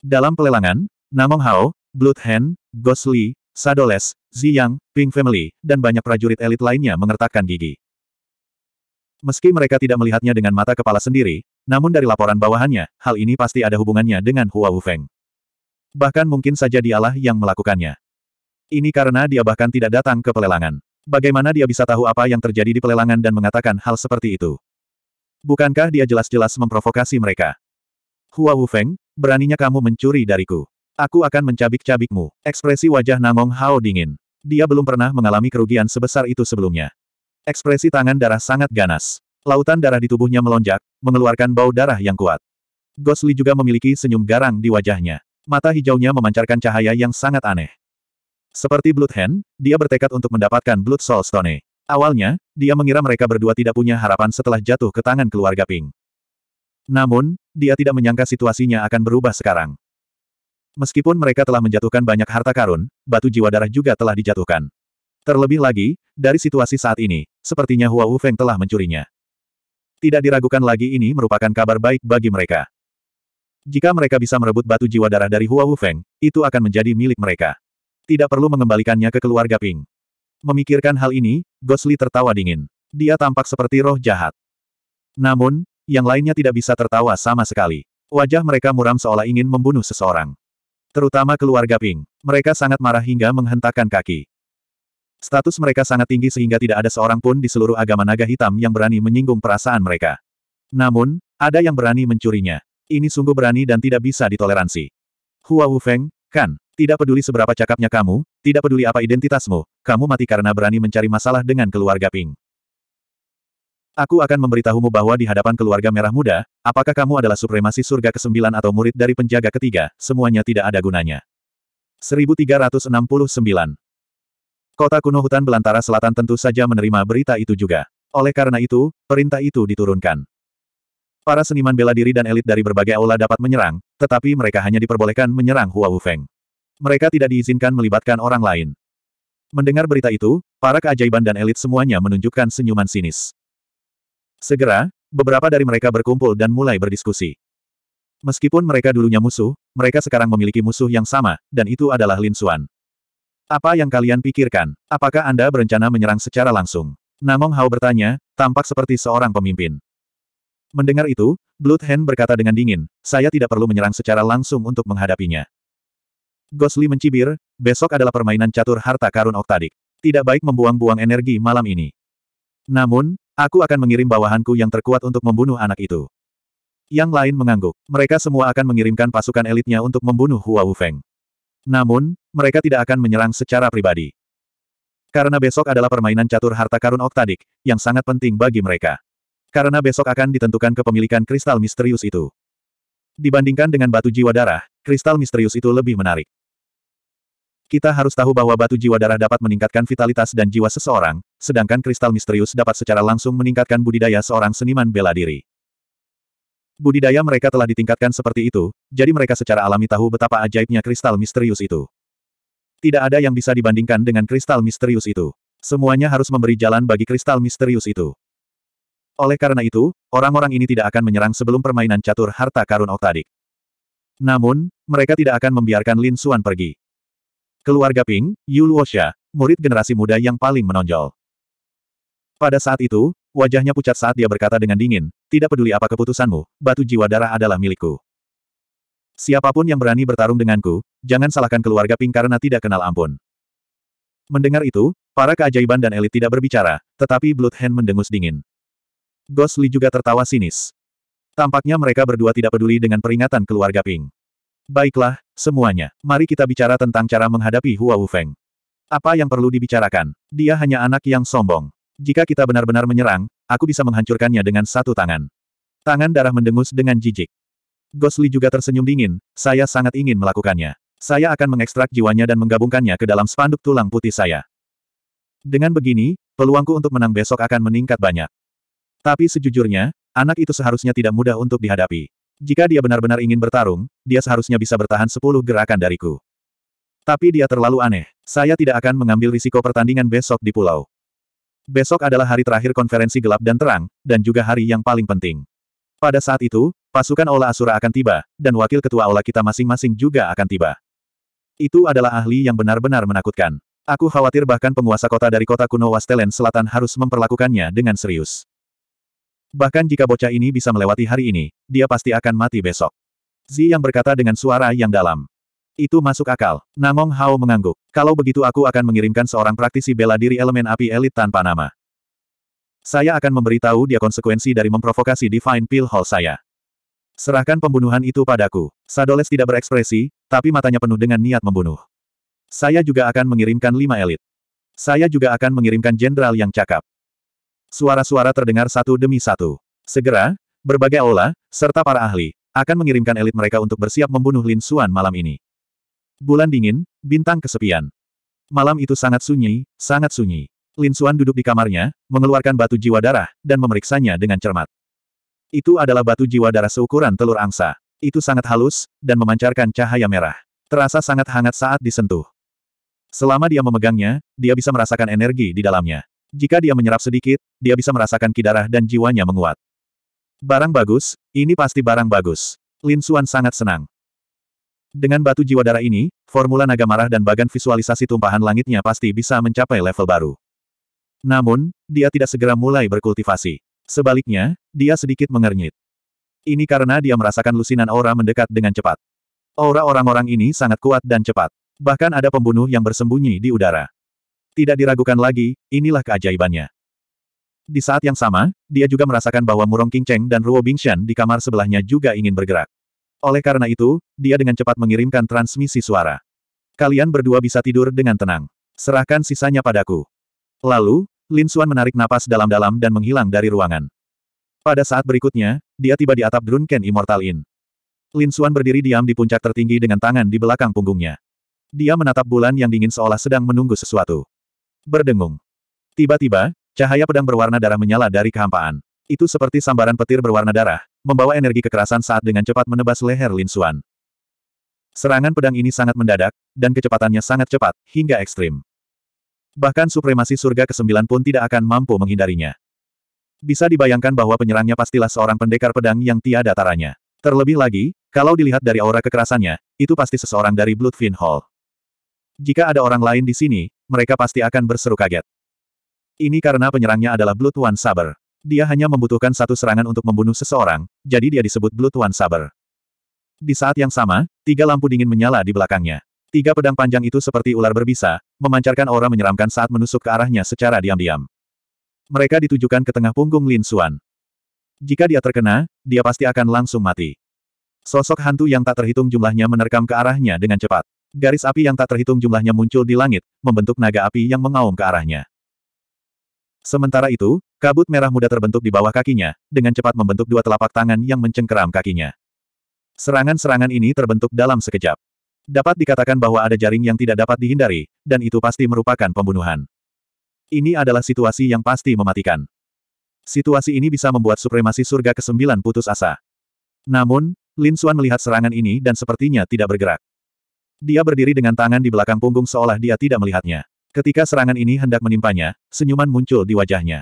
Dalam pelelangan, Namong Hao, Blood Hand, Ghost Li, Sadoles, Ziyang, Ping Family, dan banyak prajurit elit lainnya mengertakkan gigi. Meski mereka tidak melihatnya dengan mata kepala sendiri, namun dari laporan bawahannya, hal ini pasti ada hubungannya dengan Hua Wufeng. Bahkan mungkin saja dialah yang melakukannya. Ini karena dia bahkan tidak datang ke pelelangan. Bagaimana dia bisa tahu apa yang terjadi di pelelangan dan mengatakan hal seperti itu? Bukankah dia jelas-jelas memprovokasi mereka? Hua Wufeng, beraninya kamu mencuri dariku. Aku akan mencabik-cabikmu. Ekspresi wajah Namong Hao dingin. Dia belum pernah mengalami kerugian sebesar itu sebelumnya. Ekspresi tangan darah sangat ganas. Lautan darah di tubuhnya melonjak, mengeluarkan bau darah yang kuat. Gosli juga memiliki senyum garang di wajahnya. Mata hijaunya memancarkan cahaya yang sangat aneh. Seperti Blood Hand, dia bertekad untuk mendapatkan Blood Soul Stone. Awalnya, dia mengira mereka berdua tidak punya harapan setelah jatuh ke tangan keluarga Ping. Namun, dia tidak menyangka situasinya akan berubah sekarang. Meskipun mereka telah menjatuhkan banyak harta karun, batu jiwa darah juga telah dijatuhkan. Terlebih lagi, dari situasi saat ini, sepertinya Hua Wufeng telah mencurinya. Tidak diragukan lagi ini merupakan kabar baik bagi mereka. Jika mereka bisa merebut batu jiwa darah dari Hua Wufeng, itu akan menjadi milik mereka. Tidak perlu mengembalikannya ke keluarga Ping. Memikirkan hal ini, Gosli tertawa dingin. Dia tampak seperti roh jahat. Namun, yang lainnya tidak bisa tertawa sama sekali. Wajah mereka muram seolah ingin membunuh seseorang terutama keluarga Ping. Mereka sangat marah hingga menghentakkan kaki. Status mereka sangat tinggi sehingga tidak ada seorang pun di seluruh agama naga hitam yang berani menyinggung perasaan mereka. Namun, ada yang berani mencurinya. Ini sungguh berani dan tidak bisa ditoleransi. Hua Wufeng, kan, tidak peduli seberapa cakapnya kamu, tidak peduli apa identitasmu, kamu mati karena berani mencari masalah dengan keluarga Ping. Aku akan memberitahumu bahwa di hadapan keluarga merah muda, apakah kamu adalah supremasi surga ke-9 atau murid dari penjaga ketiga, semuanya tidak ada gunanya. 1369 Kota kuno hutan belantara selatan tentu saja menerima berita itu juga. Oleh karena itu, perintah itu diturunkan. Para seniman bela diri dan elit dari berbagai aula dapat menyerang, tetapi mereka hanya diperbolehkan menyerang Hua Wufeng. Mereka tidak diizinkan melibatkan orang lain. Mendengar berita itu, para keajaiban dan elit semuanya menunjukkan senyuman sinis. Segera, beberapa dari mereka berkumpul dan mulai berdiskusi. Meskipun mereka dulunya musuh, mereka sekarang memiliki musuh yang sama, dan itu adalah Lin Xuan. Apa yang kalian pikirkan? Apakah Anda berencana menyerang secara langsung? Namong Hao bertanya, tampak seperti seorang pemimpin. Mendengar itu, Blood Hand berkata dengan dingin, saya tidak perlu menyerang secara langsung untuk menghadapinya. Gosli mencibir, besok adalah permainan catur harta karun oktadik. Tidak baik membuang-buang energi malam ini. Namun, Aku akan mengirim bawahanku yang terkuat untuk membunuh anak itu. Yang lain mengangguk. Mereka semua akan mengirimkan pasukan elitnya untuk membunuh Hua Wufeng. Namun, mereka tidak akan menyerang secara pribadi. Karena besok adalah permainan catur harta karun oktadik, yang sangat penting bagi mereka. Karena besok akan ditentukan kepemilikan kristal misterius itu. Dibandingkan dengan batu jiwa darah, kristal misterius itu lebih menarik. Kita harus tahu bahwa batu jiwa darah dapat meningkatkan vitalitas dan jiwa seseorang, sedangkan kristal misterius dapat secara langsung meningkatkan budidaya seorang seniman bela diri. Budidaya mereka telah ditingkatkan seperti itu, jadi mereka secara alami tahu betapa ajaibnya kristal misterius itu. Tidak ada yang bisa dibandingkan dengan kristal misterius itu. Semuanya harus memberi jalan bagi kristal misterius itu. Oleh karena itu, orang-orang ini tidak akan menyerang sebelum permainan catur harta karun Oktadik. Namun, mereka tidak akan membiarkan Lin Suan pergi. Keluarga Ping, Yu Luosha, murid generasi muda yang paling menonjol. Pada saat itu, wajahnya pucat saat dia berkata dengan dingin, tidak peduli apa keputusanmu, batu jiwa darah adalah milikku. Siapapun yang berani bertarung denganku, jangan salahkan keluarga Ping karena tidak kenal ampun. Mendengar itu, para keajaiban dan elit tidak berbicara, tetapi Blood Hand mendengus dingin. Ghost Li juga tertawa sinis. Tampaknya mereka berdua tidak peduli dengan peringatan keluarga Ping. Baiklah, semuanya. Mari kita bicara tentang cara menghadapi Hua Wufeng. Apa yang perlu dibicarakan? Dia hanya anak yang sombong. Jika kita benar-benar menyerang, aku bisa menghancurkannya dengan satu tangan. Tangan darah mendengus dengan jijik. Gosli juga tersenyum dingin, saya sangat ingin melakukannya. Saya akan mengekstrak jiwanya dan menggabungkannya ke dalam spanduk tulang putih saya. Dengan begini, peluangku untuk menang besok akan meningkat banyak. Tapi sejujurnya, anak itu seharusnya tidak mudah untuk dihadapi. Jika dia benar-benar ingin bertarung, dia seharusnya bisa bertahan sepuluh gerakan dariku. Tapi dia terlalu aneh. Saya tidak akan mengambil risiko pertandingan besok di pulau. Besok adalah hari terakhir konferensi gelap dan terang, dan juga hari yang paling penting. Pada saat itu, pasukan Ola Asura akan tiba, dan wakil ketua Ola kita masing-masing juga akan tiba. Itu adalah ahli yang benar-benar menakutkan. Aku khawatir bahkan penguasa kota dari kota kuno Wastelen Selatan harus memperlakukannya dengan serius. Bahkan jika bocah ini bisa melewati hari ini, dia pasti akan mati besok. Zi yang berkata dengan suara yang dalam. Itu masuk akal. Namong Hao mengangguk. Kalau begitu aku akan mengirimkan seorang praktisi bela diri elemen api elit tanpa nama. Saya akan memberitahu dia konsekuensi dari memprovokasi Divine Pill Hall saya. Serahkan pembunuhan itu padaku. Sadoles tidak berekspresi, tapi matanya penuh dengan niat membunuh. Saya juga akan mengirimkan lima elit. Saya juga akan mengirimkan jenderal yang cakap suara-suara terdengar satu demi satu. Segera, berbagai aula, serta para ahli, akan mengirimkan elit mereka untuk bersiap membunuh Lin Xuan malam ini. Bulan dingin, bintang kesepian. Malam itu sangat sunyi, sangat sunyi. Lin Xuan duduk di kamarnya, mengeluarkan batu jiwa darah, dan memeriksanya dengan cermat. Itu adalah batu jiwa darah seukuran telur angsa. Itu sangat halus, dan memancarkan cahaya merah. Terasa sangat hangat saat disentuh. Selama dia memegangnya, dia bisa merasakan energi di dalamnya. Jika dia menyerap sedikit, dia bisa merasakan kidarah dan jiwanya menguat. Barang bagus, ini pasti barang bagus. Lin Xuan sangat senang. Dengan batu jiwa darah ini, formula naga marah dan bagan visualisasi tumpahan langitnya pasti bisa mencapai level baru. Namun, dia tidak segera mulai berkultivasi. Sebaliknya, dia sedikit mengernyit. Ini karena dia merasakan lusinan aura mendekat dengan cepat. Aura orang-orang ini sangat kuat dan cepat. Bahkan ada pembunuh yang bersembunyi di udara. Tidak diragukan lagi, inilah keajaibannya. Di saat yang sama, dia juga merasakan bahwa Murong Qingcheng dan Ruo Bingshan di kamar sebelahnya juga ingin bergerak. Oleh karena itu, dia dengan cepat mengirimkan transmisi suara. Kalian berdua bisa tidur dengan tenang. Serahkan sisanya padaku. Lalu, Lin Xuan menarik napas dalam-dalam dan menghilang dari ruangan. Pada saat berikutnya, dia tiba di atap Drunken Immortal Inn. Lin Xuan berdiri diam di puncak tertinggi dengan tangan di belakang punggungnya. Dia menatap bulan yang dingin seolah sedang menunggu sesuatu berdengung. Tiba-tiba, cahaya pedang berwarna darah menyala dari kehampaan. Itu seperti sambaran petir berwarna darah, membawa energi kekerasan saat dengan cepat menebas leher Lin Xuan. Serangan pedang ini sangat mendadak, dan kecepatannya sangat cepat, hingga ekstrim. Bahkan supremasi surga ke-9 pun tidak akan mampu menghindarinya. Bisa dibayangkan bahwa penyerangnya pastilah seorang pendekar pedang yang tiada taranya. Terlebih lagi, kalau dilihat dari aura kekerasannya, itu pasti seseorang dari Bloodfin Hall. Jika ada orang lain di sini, mereka pasti akan berseru kaget. Ini karena penyerangnya adalah Blue Tuan Saber. Dia hanya membutuhkan satu serangan untuk membunuh seseorang, jadi dia disebut Blue Tuan Saber. Di saat yang sama, tiga lampu dingin menyala di belakangnya. Tiga pedang panjang itu seperti ular berbisa, memancarkan aura menyeramkan saat menusuk ke arahnya secara diam-diam. Mereka ditujukan ke tengah punggung Lin Xuan. Jika dia terkena, dia pasti akan langsung mati. Sosok hantu yang tak terhitung jumlahnya menerkam ke arahnya dengan cepat. Garis api yang tak terhitung jumlahnya muncul di langit, membentuk naga api yang mengaum ke arahnya. Sementara itu, kabut merah muda terbentuk di bawah kakinya, dengan cepat membentuk dua telapak tangan yang mencengkeram kakinya. Serangan-serangan ini terbentuk dalam sekejap. Dapat dikatakan bahwa ada jaring yang tidak dapat dihindari, dan itu pasti merupakan pembunuhan. Ini adalah situasi yang pasti mematikan. Situasi ini bisa membuat supremasi surga ke-9 putus asa. Namun, Lin Xuan melihat serangan ini dan sepertinya tidak bergerak. Dia berdiri dengan tangan di belakang punggung seolah dia tidak melihatnya. Ketika serangan ini hendak menimpanya, senyuman muncul di wajahnya.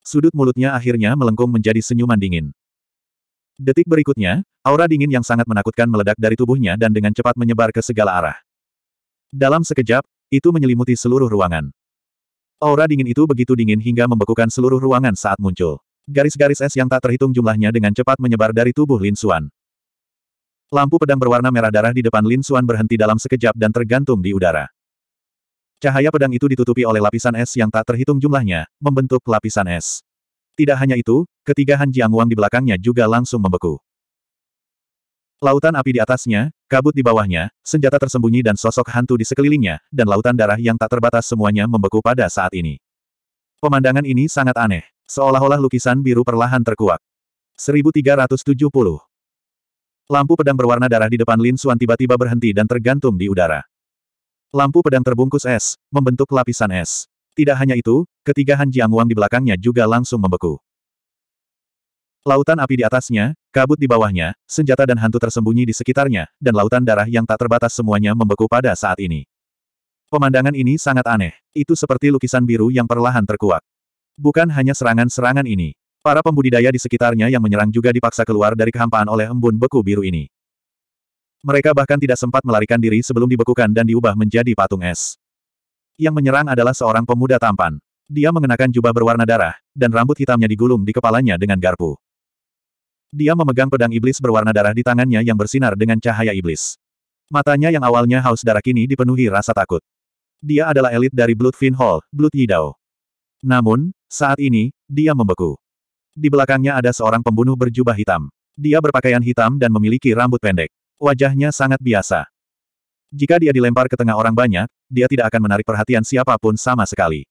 Sudut mulutnya akhirnya melengkung menjadi senyuman dingin. Detik berikutnya, aura dingin yang sangat menakutkan meledak dari tubuhnya dan dengan cepat menyebar ke segala arah. Dalam sekejap, itu menyelimuti seluruh ruangan. Aura dingin itu begitu dingin hingga membekukan seluruh ruangan saat muncul. Garis-garis es yang tak terhitung jumlahnya dengan cepat menyebar dari tubuh Lin Suan. Lampu pedang berwarna merah darah di depan Lin Xuan berhenti dalam sekejap dan tergantung di udara. Cahaya pedang itu ditutupi oleh lapisan es yang tak terhitung jumlahnya, membentuk lapisan es. Tidak hanya itu, ketiga Han Wang di belakangnya juga langsung membeku. Lautan api di atasnya, kabut di bawahnya, senjata tersembunyi dan sosok hantu di sekelilingnya, dan lautan darah yang tak terbatas semuanya membeku pada saat ini. Pemandangan ini sangat aneh, seolah-olah lukisan biru perlahan terkuak. 1370 Lampu pedang berwarna darah di depan Lin Suan tiba-tiba berhenti dan tergantung di udara. Lampu pedang terbungkus es, membentuk lapisan es. Tidak hanya itu, ketiga Han Jiang Wang di belakangnya juga langsung membeku. Lautan api di atasnya, kabut di bawahnya, senjata dan hantu tersembunyi di sekitarnya, dan lautan darah yang tak terbatas semuanya membeku pada saat ini. Pemandangan ini sangat aneh. Itu seperti lukisan biru yang perlahan terkuak. Bukan hanya serangan-serangan ini. Para pembudidaya di sekitarnya yang menyerang juga dipaksa keluar dari kehampaan oleh embun beku biru ini. Mereka bahkan tidak sempat melarikan diri sebelum dibekukan dan diubah menjadi patung es. Yang menyerang adalah seorang pemuda tampan. Dia mengenakan jubah berwarna darah, dan rambut hitamnya digulung di kepalanya dengan garpu. Dia memegang pedang iblis berwarna darah di tangannya yang bersinar dengan cahaya iblis. Matanya yang awalnya haus darah kini dipenuhi rasa takut. Dia adalah elit dari Bloodfin Hall, Blood Yidao. Namun, saat ini, dia membeku. Di belakangnya ada seorang pembunuh berjubah hitam. Dia berpakaian hitam dan memiliki rambut pendek. Wajahnya sangat biasa. Jika dia dilempar ke tengah orang banyak, dia tidak akan menarik perhatian siapapun sama sekali.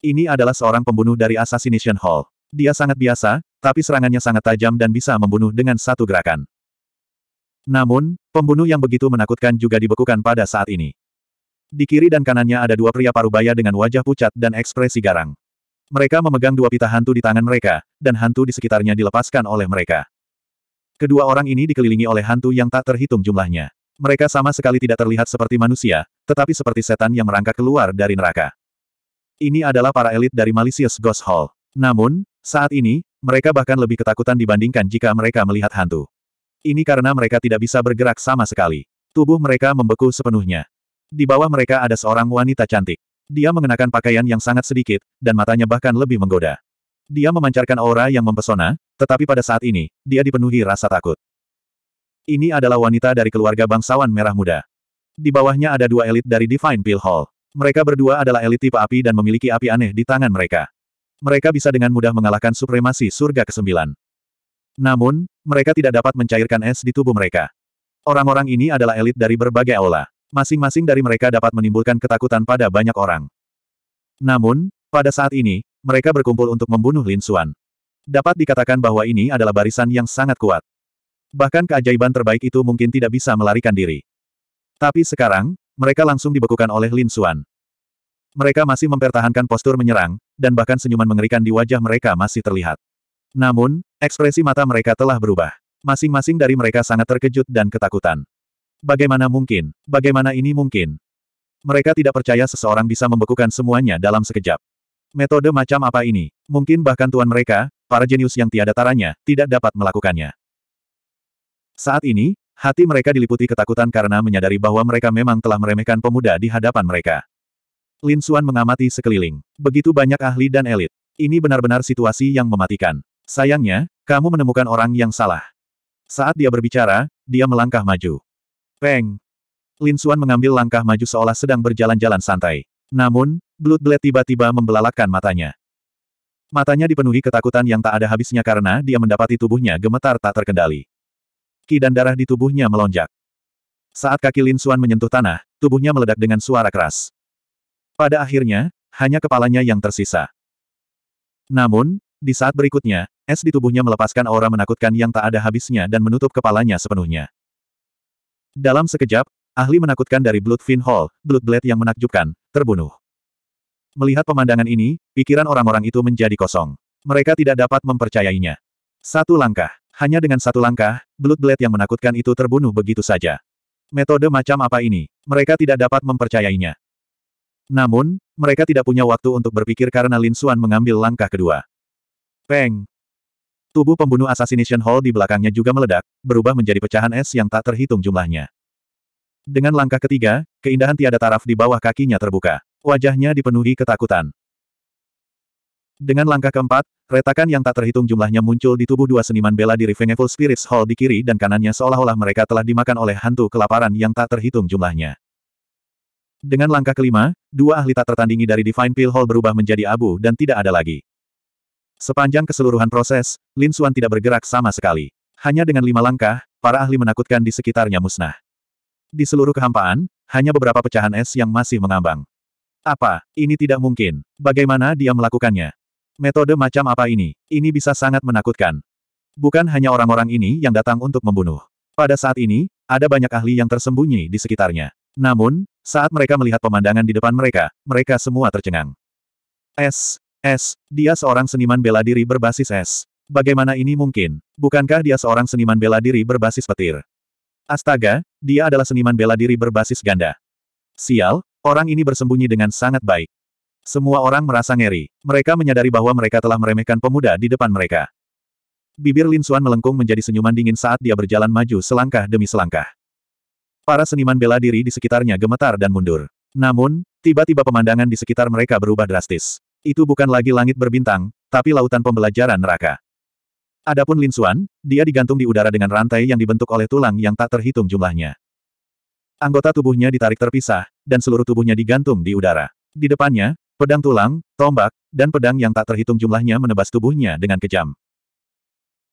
Ini adalah seorang pembunuh dari Assassination Hall. Dia sangat biasa, tapi serangannya sangat tajam dan bisa membunuh dengan satu gerakan. Namun, pembunuh yang begitu menakutkan juga dibekukan pada saat ini. Di kiri dan kanannya ada dua pria parubaya dengan wajah pucat dan ekspresi garang. Mereka memegang dua pita hantu di tangan mereka, dan hantu di sekitarnya dilepaskan oleh mereka. Kedua orang ini dikelilingi oleh hantu yang tak terhitung jumlahnya. Mereka sama sekali tidak terlihat seperti manusia, tetapi seperti setan yang merangkak keluar dari neraka. Ini adalah para elit dari Malicious Ghost Hall. Namun, saat ini, mereka bahkan lebih ketakutan dibandingkan jika mereka melihat hantu. Ini karena mereka tidak bisa bergerak sama sekali. Tubuh mereka membeku sepenuhnya. Di bawah mereka ada seorang wanita cantik. Dia mengenakan pakaian yang sangat sedikit, dan matanya bahkan lebih menggoda. Dia memancarkan aura yang mempesona, tetapi pada saat ini, dia dipenuhi rasa takut. Ini adalah wanita dari keluarga bangsawan merah muda. Di bawahnya ada dua elit dari Divine Pill Hall. Mereka berdua adalah elit tipe api dan memiliki api aneh di tangan mereka. Mereka bisa dengan mudah mengalahkan supremasi surga ke-9. Namun, mereka tidak dapat mencairkan es di tubuh mereka. Orang-orang ini adalah elit dari berbagai aula. Masing-masing dari mereka dapat menimbulkan ketakutan pada banyak orang. Namun, pada saat ini, mereka berkumpul untuk membunuh Lin Xuan. Dapat dikatakan bahwa ini adalah barisan yang sangat kuat. Bahkan keajaiban terbaik itu mungkin tidak bisa melarikan diri. Tapi sekarang, mereka langsung dibekukan oleh Lin Xuan. Mereka masih mempertahankan postur menyerang, dan bahkan senyuman mengerikan di wajah mereka masih terlihat. Namun, ekspresi mata mereka telah berubah. Masing-masing dari mereka sangat terkejut dan ketakutan. Bagaimana mungkin? Bagaimana ini mungkin? Mereka tidak percaya seseorang bisa membekukan semuanya dalam sekejap. Metode macam apa ini? Mungkin bahkan tuan mereka, para jenius yang tiada taranya, tidak dapat melakukannya. Saat ini, hati mereka diliputi ketakutan karena menyadari bahwa mereka memang telah meremehkan pemuda di hadapan mereka. Lin Xuan mengamati sekeliling. Begitu banyak ahli dan elit. Ini benar-benar situasi yang mematikan. Sayangnya, kamu menemukan orang yang salah. Saat dia berbicara, dia melangkah maju. Peng! Lin Suan mengambil langkah maju seolah sedang berjalan-jalan santai. Namun, Blood Blade tiba-tiba membelalakkan matanya. Matanya dipenuhi ketakutan yang tak ada habisnya karena dia mendapati tubuhnya gemetar tak terkendali. Ki dan darah di tubuhnya melonjak. Saat kaki Lin Suan menyentuh tanah, tubuhnya meledak dengan suara keras. Pada akhirnya, hanya kepalanya yang tersisa. Namun, di saat berikutnya, es di tubuhnya melepaskan aura menakutkan yang tak ada habisnya dan menutup kepalanya sepenuhnya. Dalam sekejap, ahli menakutkan dari Bloodfin Hall, Bloodblade yang menakjubkan, terbunuh. Melihat pemandangan ini, pikiran orang-orang itu menjadi kosong. Mereka tidak dapat mempercayainya. Satu langkah. Hanya dengan satu langkah, Bloodblade yang menakutkan itu terbunuh begitu saja. Metode macam apa ini? Mereka tidak dapat mempercayainya. Namun, mereka tidak punya waktu untuk berpikir karena Lin Suan mengambil langkah kedua. Peng! Tubuh pembunuh Assassination Hall di belakangnya juga meledak, berubah menjadi pecahan es yang tak terhitung jumlahnya. Dengan langkah ketiga, keindahan tiada taraf di bawah kakinya terbuka. Wajahnya dipenuhi ketakutan. Dengan langkah keempat, retakan yang tak terhitung jumlahnya muncul di tubuh dua seniman bela diri Vengeful Spirits Hall di kiri dan kanannya seolah-olah mereka telah dimakan oleh hantu kelaparan yang tak terhitung jumlahnya. Dengan langkah kelima, dua ahli tak tertandingi dari Divine Pill Hall berubah menjadi abu dan tidak ada lagi. Sepanjang keseluruhan proses, Lin Suan tidak bergerak sama sekali. Hanya dengan lima langkah, para ahli menakutkan di sekitarnya musnah. Di seluruh kehampaan, hanya beberapa pecahan es yang masih mengambang. Apa? Ini tidak mungkin. Bagaimana dia melakukannya? Metode macam apa ini? Ini bisa sangat menakutkan. Bukan hanya orang-orang ini yang datang untuk membunuh. Pada saat ini, ada banyak ahli yang tersembunyi di sekitarnya. Namun, saat mereka melihat pemandangan di depan mereka, mereka semua tercengang. Es, S. Dia seorang seniman bela diri berbasis S. Bagaimana ini mungkin? Bukankah dia seorang seniman bela diri berbasis petir? Astaga, dia adalah seniman bela diri berbasis ganda. Sial, orang ini bersembunyi dengan sangat baik. Semua orang merasa ngeri. Mereka menyadari bahwa mereka telah meremehkan pemuda di depan mereka. Bibir Lin Xuan melengkung menjadi senyuman dingin saat dia berjalan maju selangkah demi selangkah. Para seniman bela diri di sekitarnya gemetar dan mundur. Namun, tiba-tiba pemandangan di sekitar mereka berubah drastis. Itu bukan lagi langit berbintang, tapi lautan pembelajaran neraka. Adapun Lin Xuan, dia digantung di udara dengan rantai yang dibentuk oleh tulang yang tak terhitung jumlahnya. Anggota tubuhnya ditarik terpisah, dan seluruh tubuhnya digantung di udara. Di depannya, pedang tulang, tombak, dan pedang yang tak terhitung jumlahnya menebas tubuhnya dengan kejam.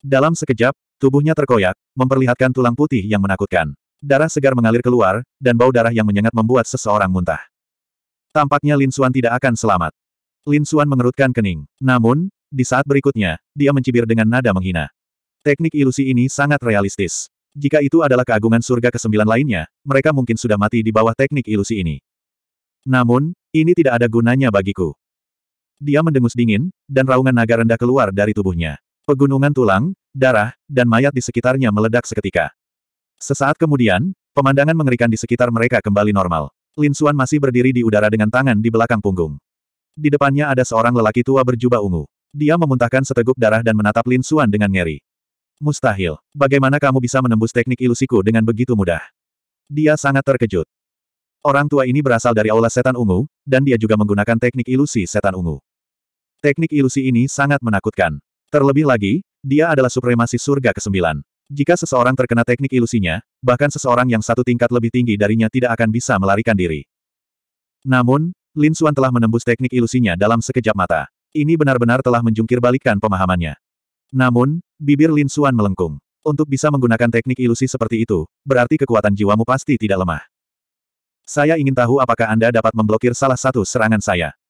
Dalam sekejap, tubuhnya terkoyak, memperlihatkan tulang putih yang menakutkan. Darah segar mengalir keluar, dan bau darah yang menyengat membuat seseorang muntah. Tampaknya Lin Xuan tidak akan selamat. Lin Suan mengerutkan kening. Namun, di saat berikutnya, dia mencibir dengan nada menghina. Teknik ilusi ini sangat realistis. Jika itu adalah keagungan surga kesembilan lainnya, mereka mungkin sudah mati di bawah teknik ilusi ini. Namun, ini tidak ada gunanya bagiku. Dia mendengus dingin, dan raungan naga rendah keluar dari tubuhnya. Pegunungan tulang, darah, dan mayat di sekitarnya meledak seketika. Sesaat kemudian, pemandangan mengerikan di sekitar mereka kembali normal. Lin Suan masih berdiri di udara dengan tangan di belakang punggung. Di depannya ada seorang lelaki tua berjubah ungu. Dia memuntahkan seteguk darah dan menatap Lin Suan dengan ngeri. Mustahil. Bagaimana kamu bisa menembus teknik ilusiku dengan begitu mudah? Dia sangat terkejut. Orang tua ini berasal dari aula setan ungu, dan dia juga menggunakan teknik ilusi setan ungu. Teknik ilusi ini sangat menakutkan. Terlebih lagi, dia adalah supremasi surga ke-9. Jika seseorang terkena teknik ilusinya, bahkan seseorang yang satu tingkat lebih tinggi darinya tidak akan bisa melarikan diri. Namun, Lin Suan telah menembus teknik ilusinya dalam sekejap mata. Ini benar-benar telah menjungkir balikan pemahamannya. Namun, bibir Lin Suan melengkung. Untuk bisa menggunakan teknik ilusi seperti itu, berarti kekuatan jiwamu pasti tidak lemah. Saya ingin tahu apakah Anda dapat memblokir salah satu serangan saya.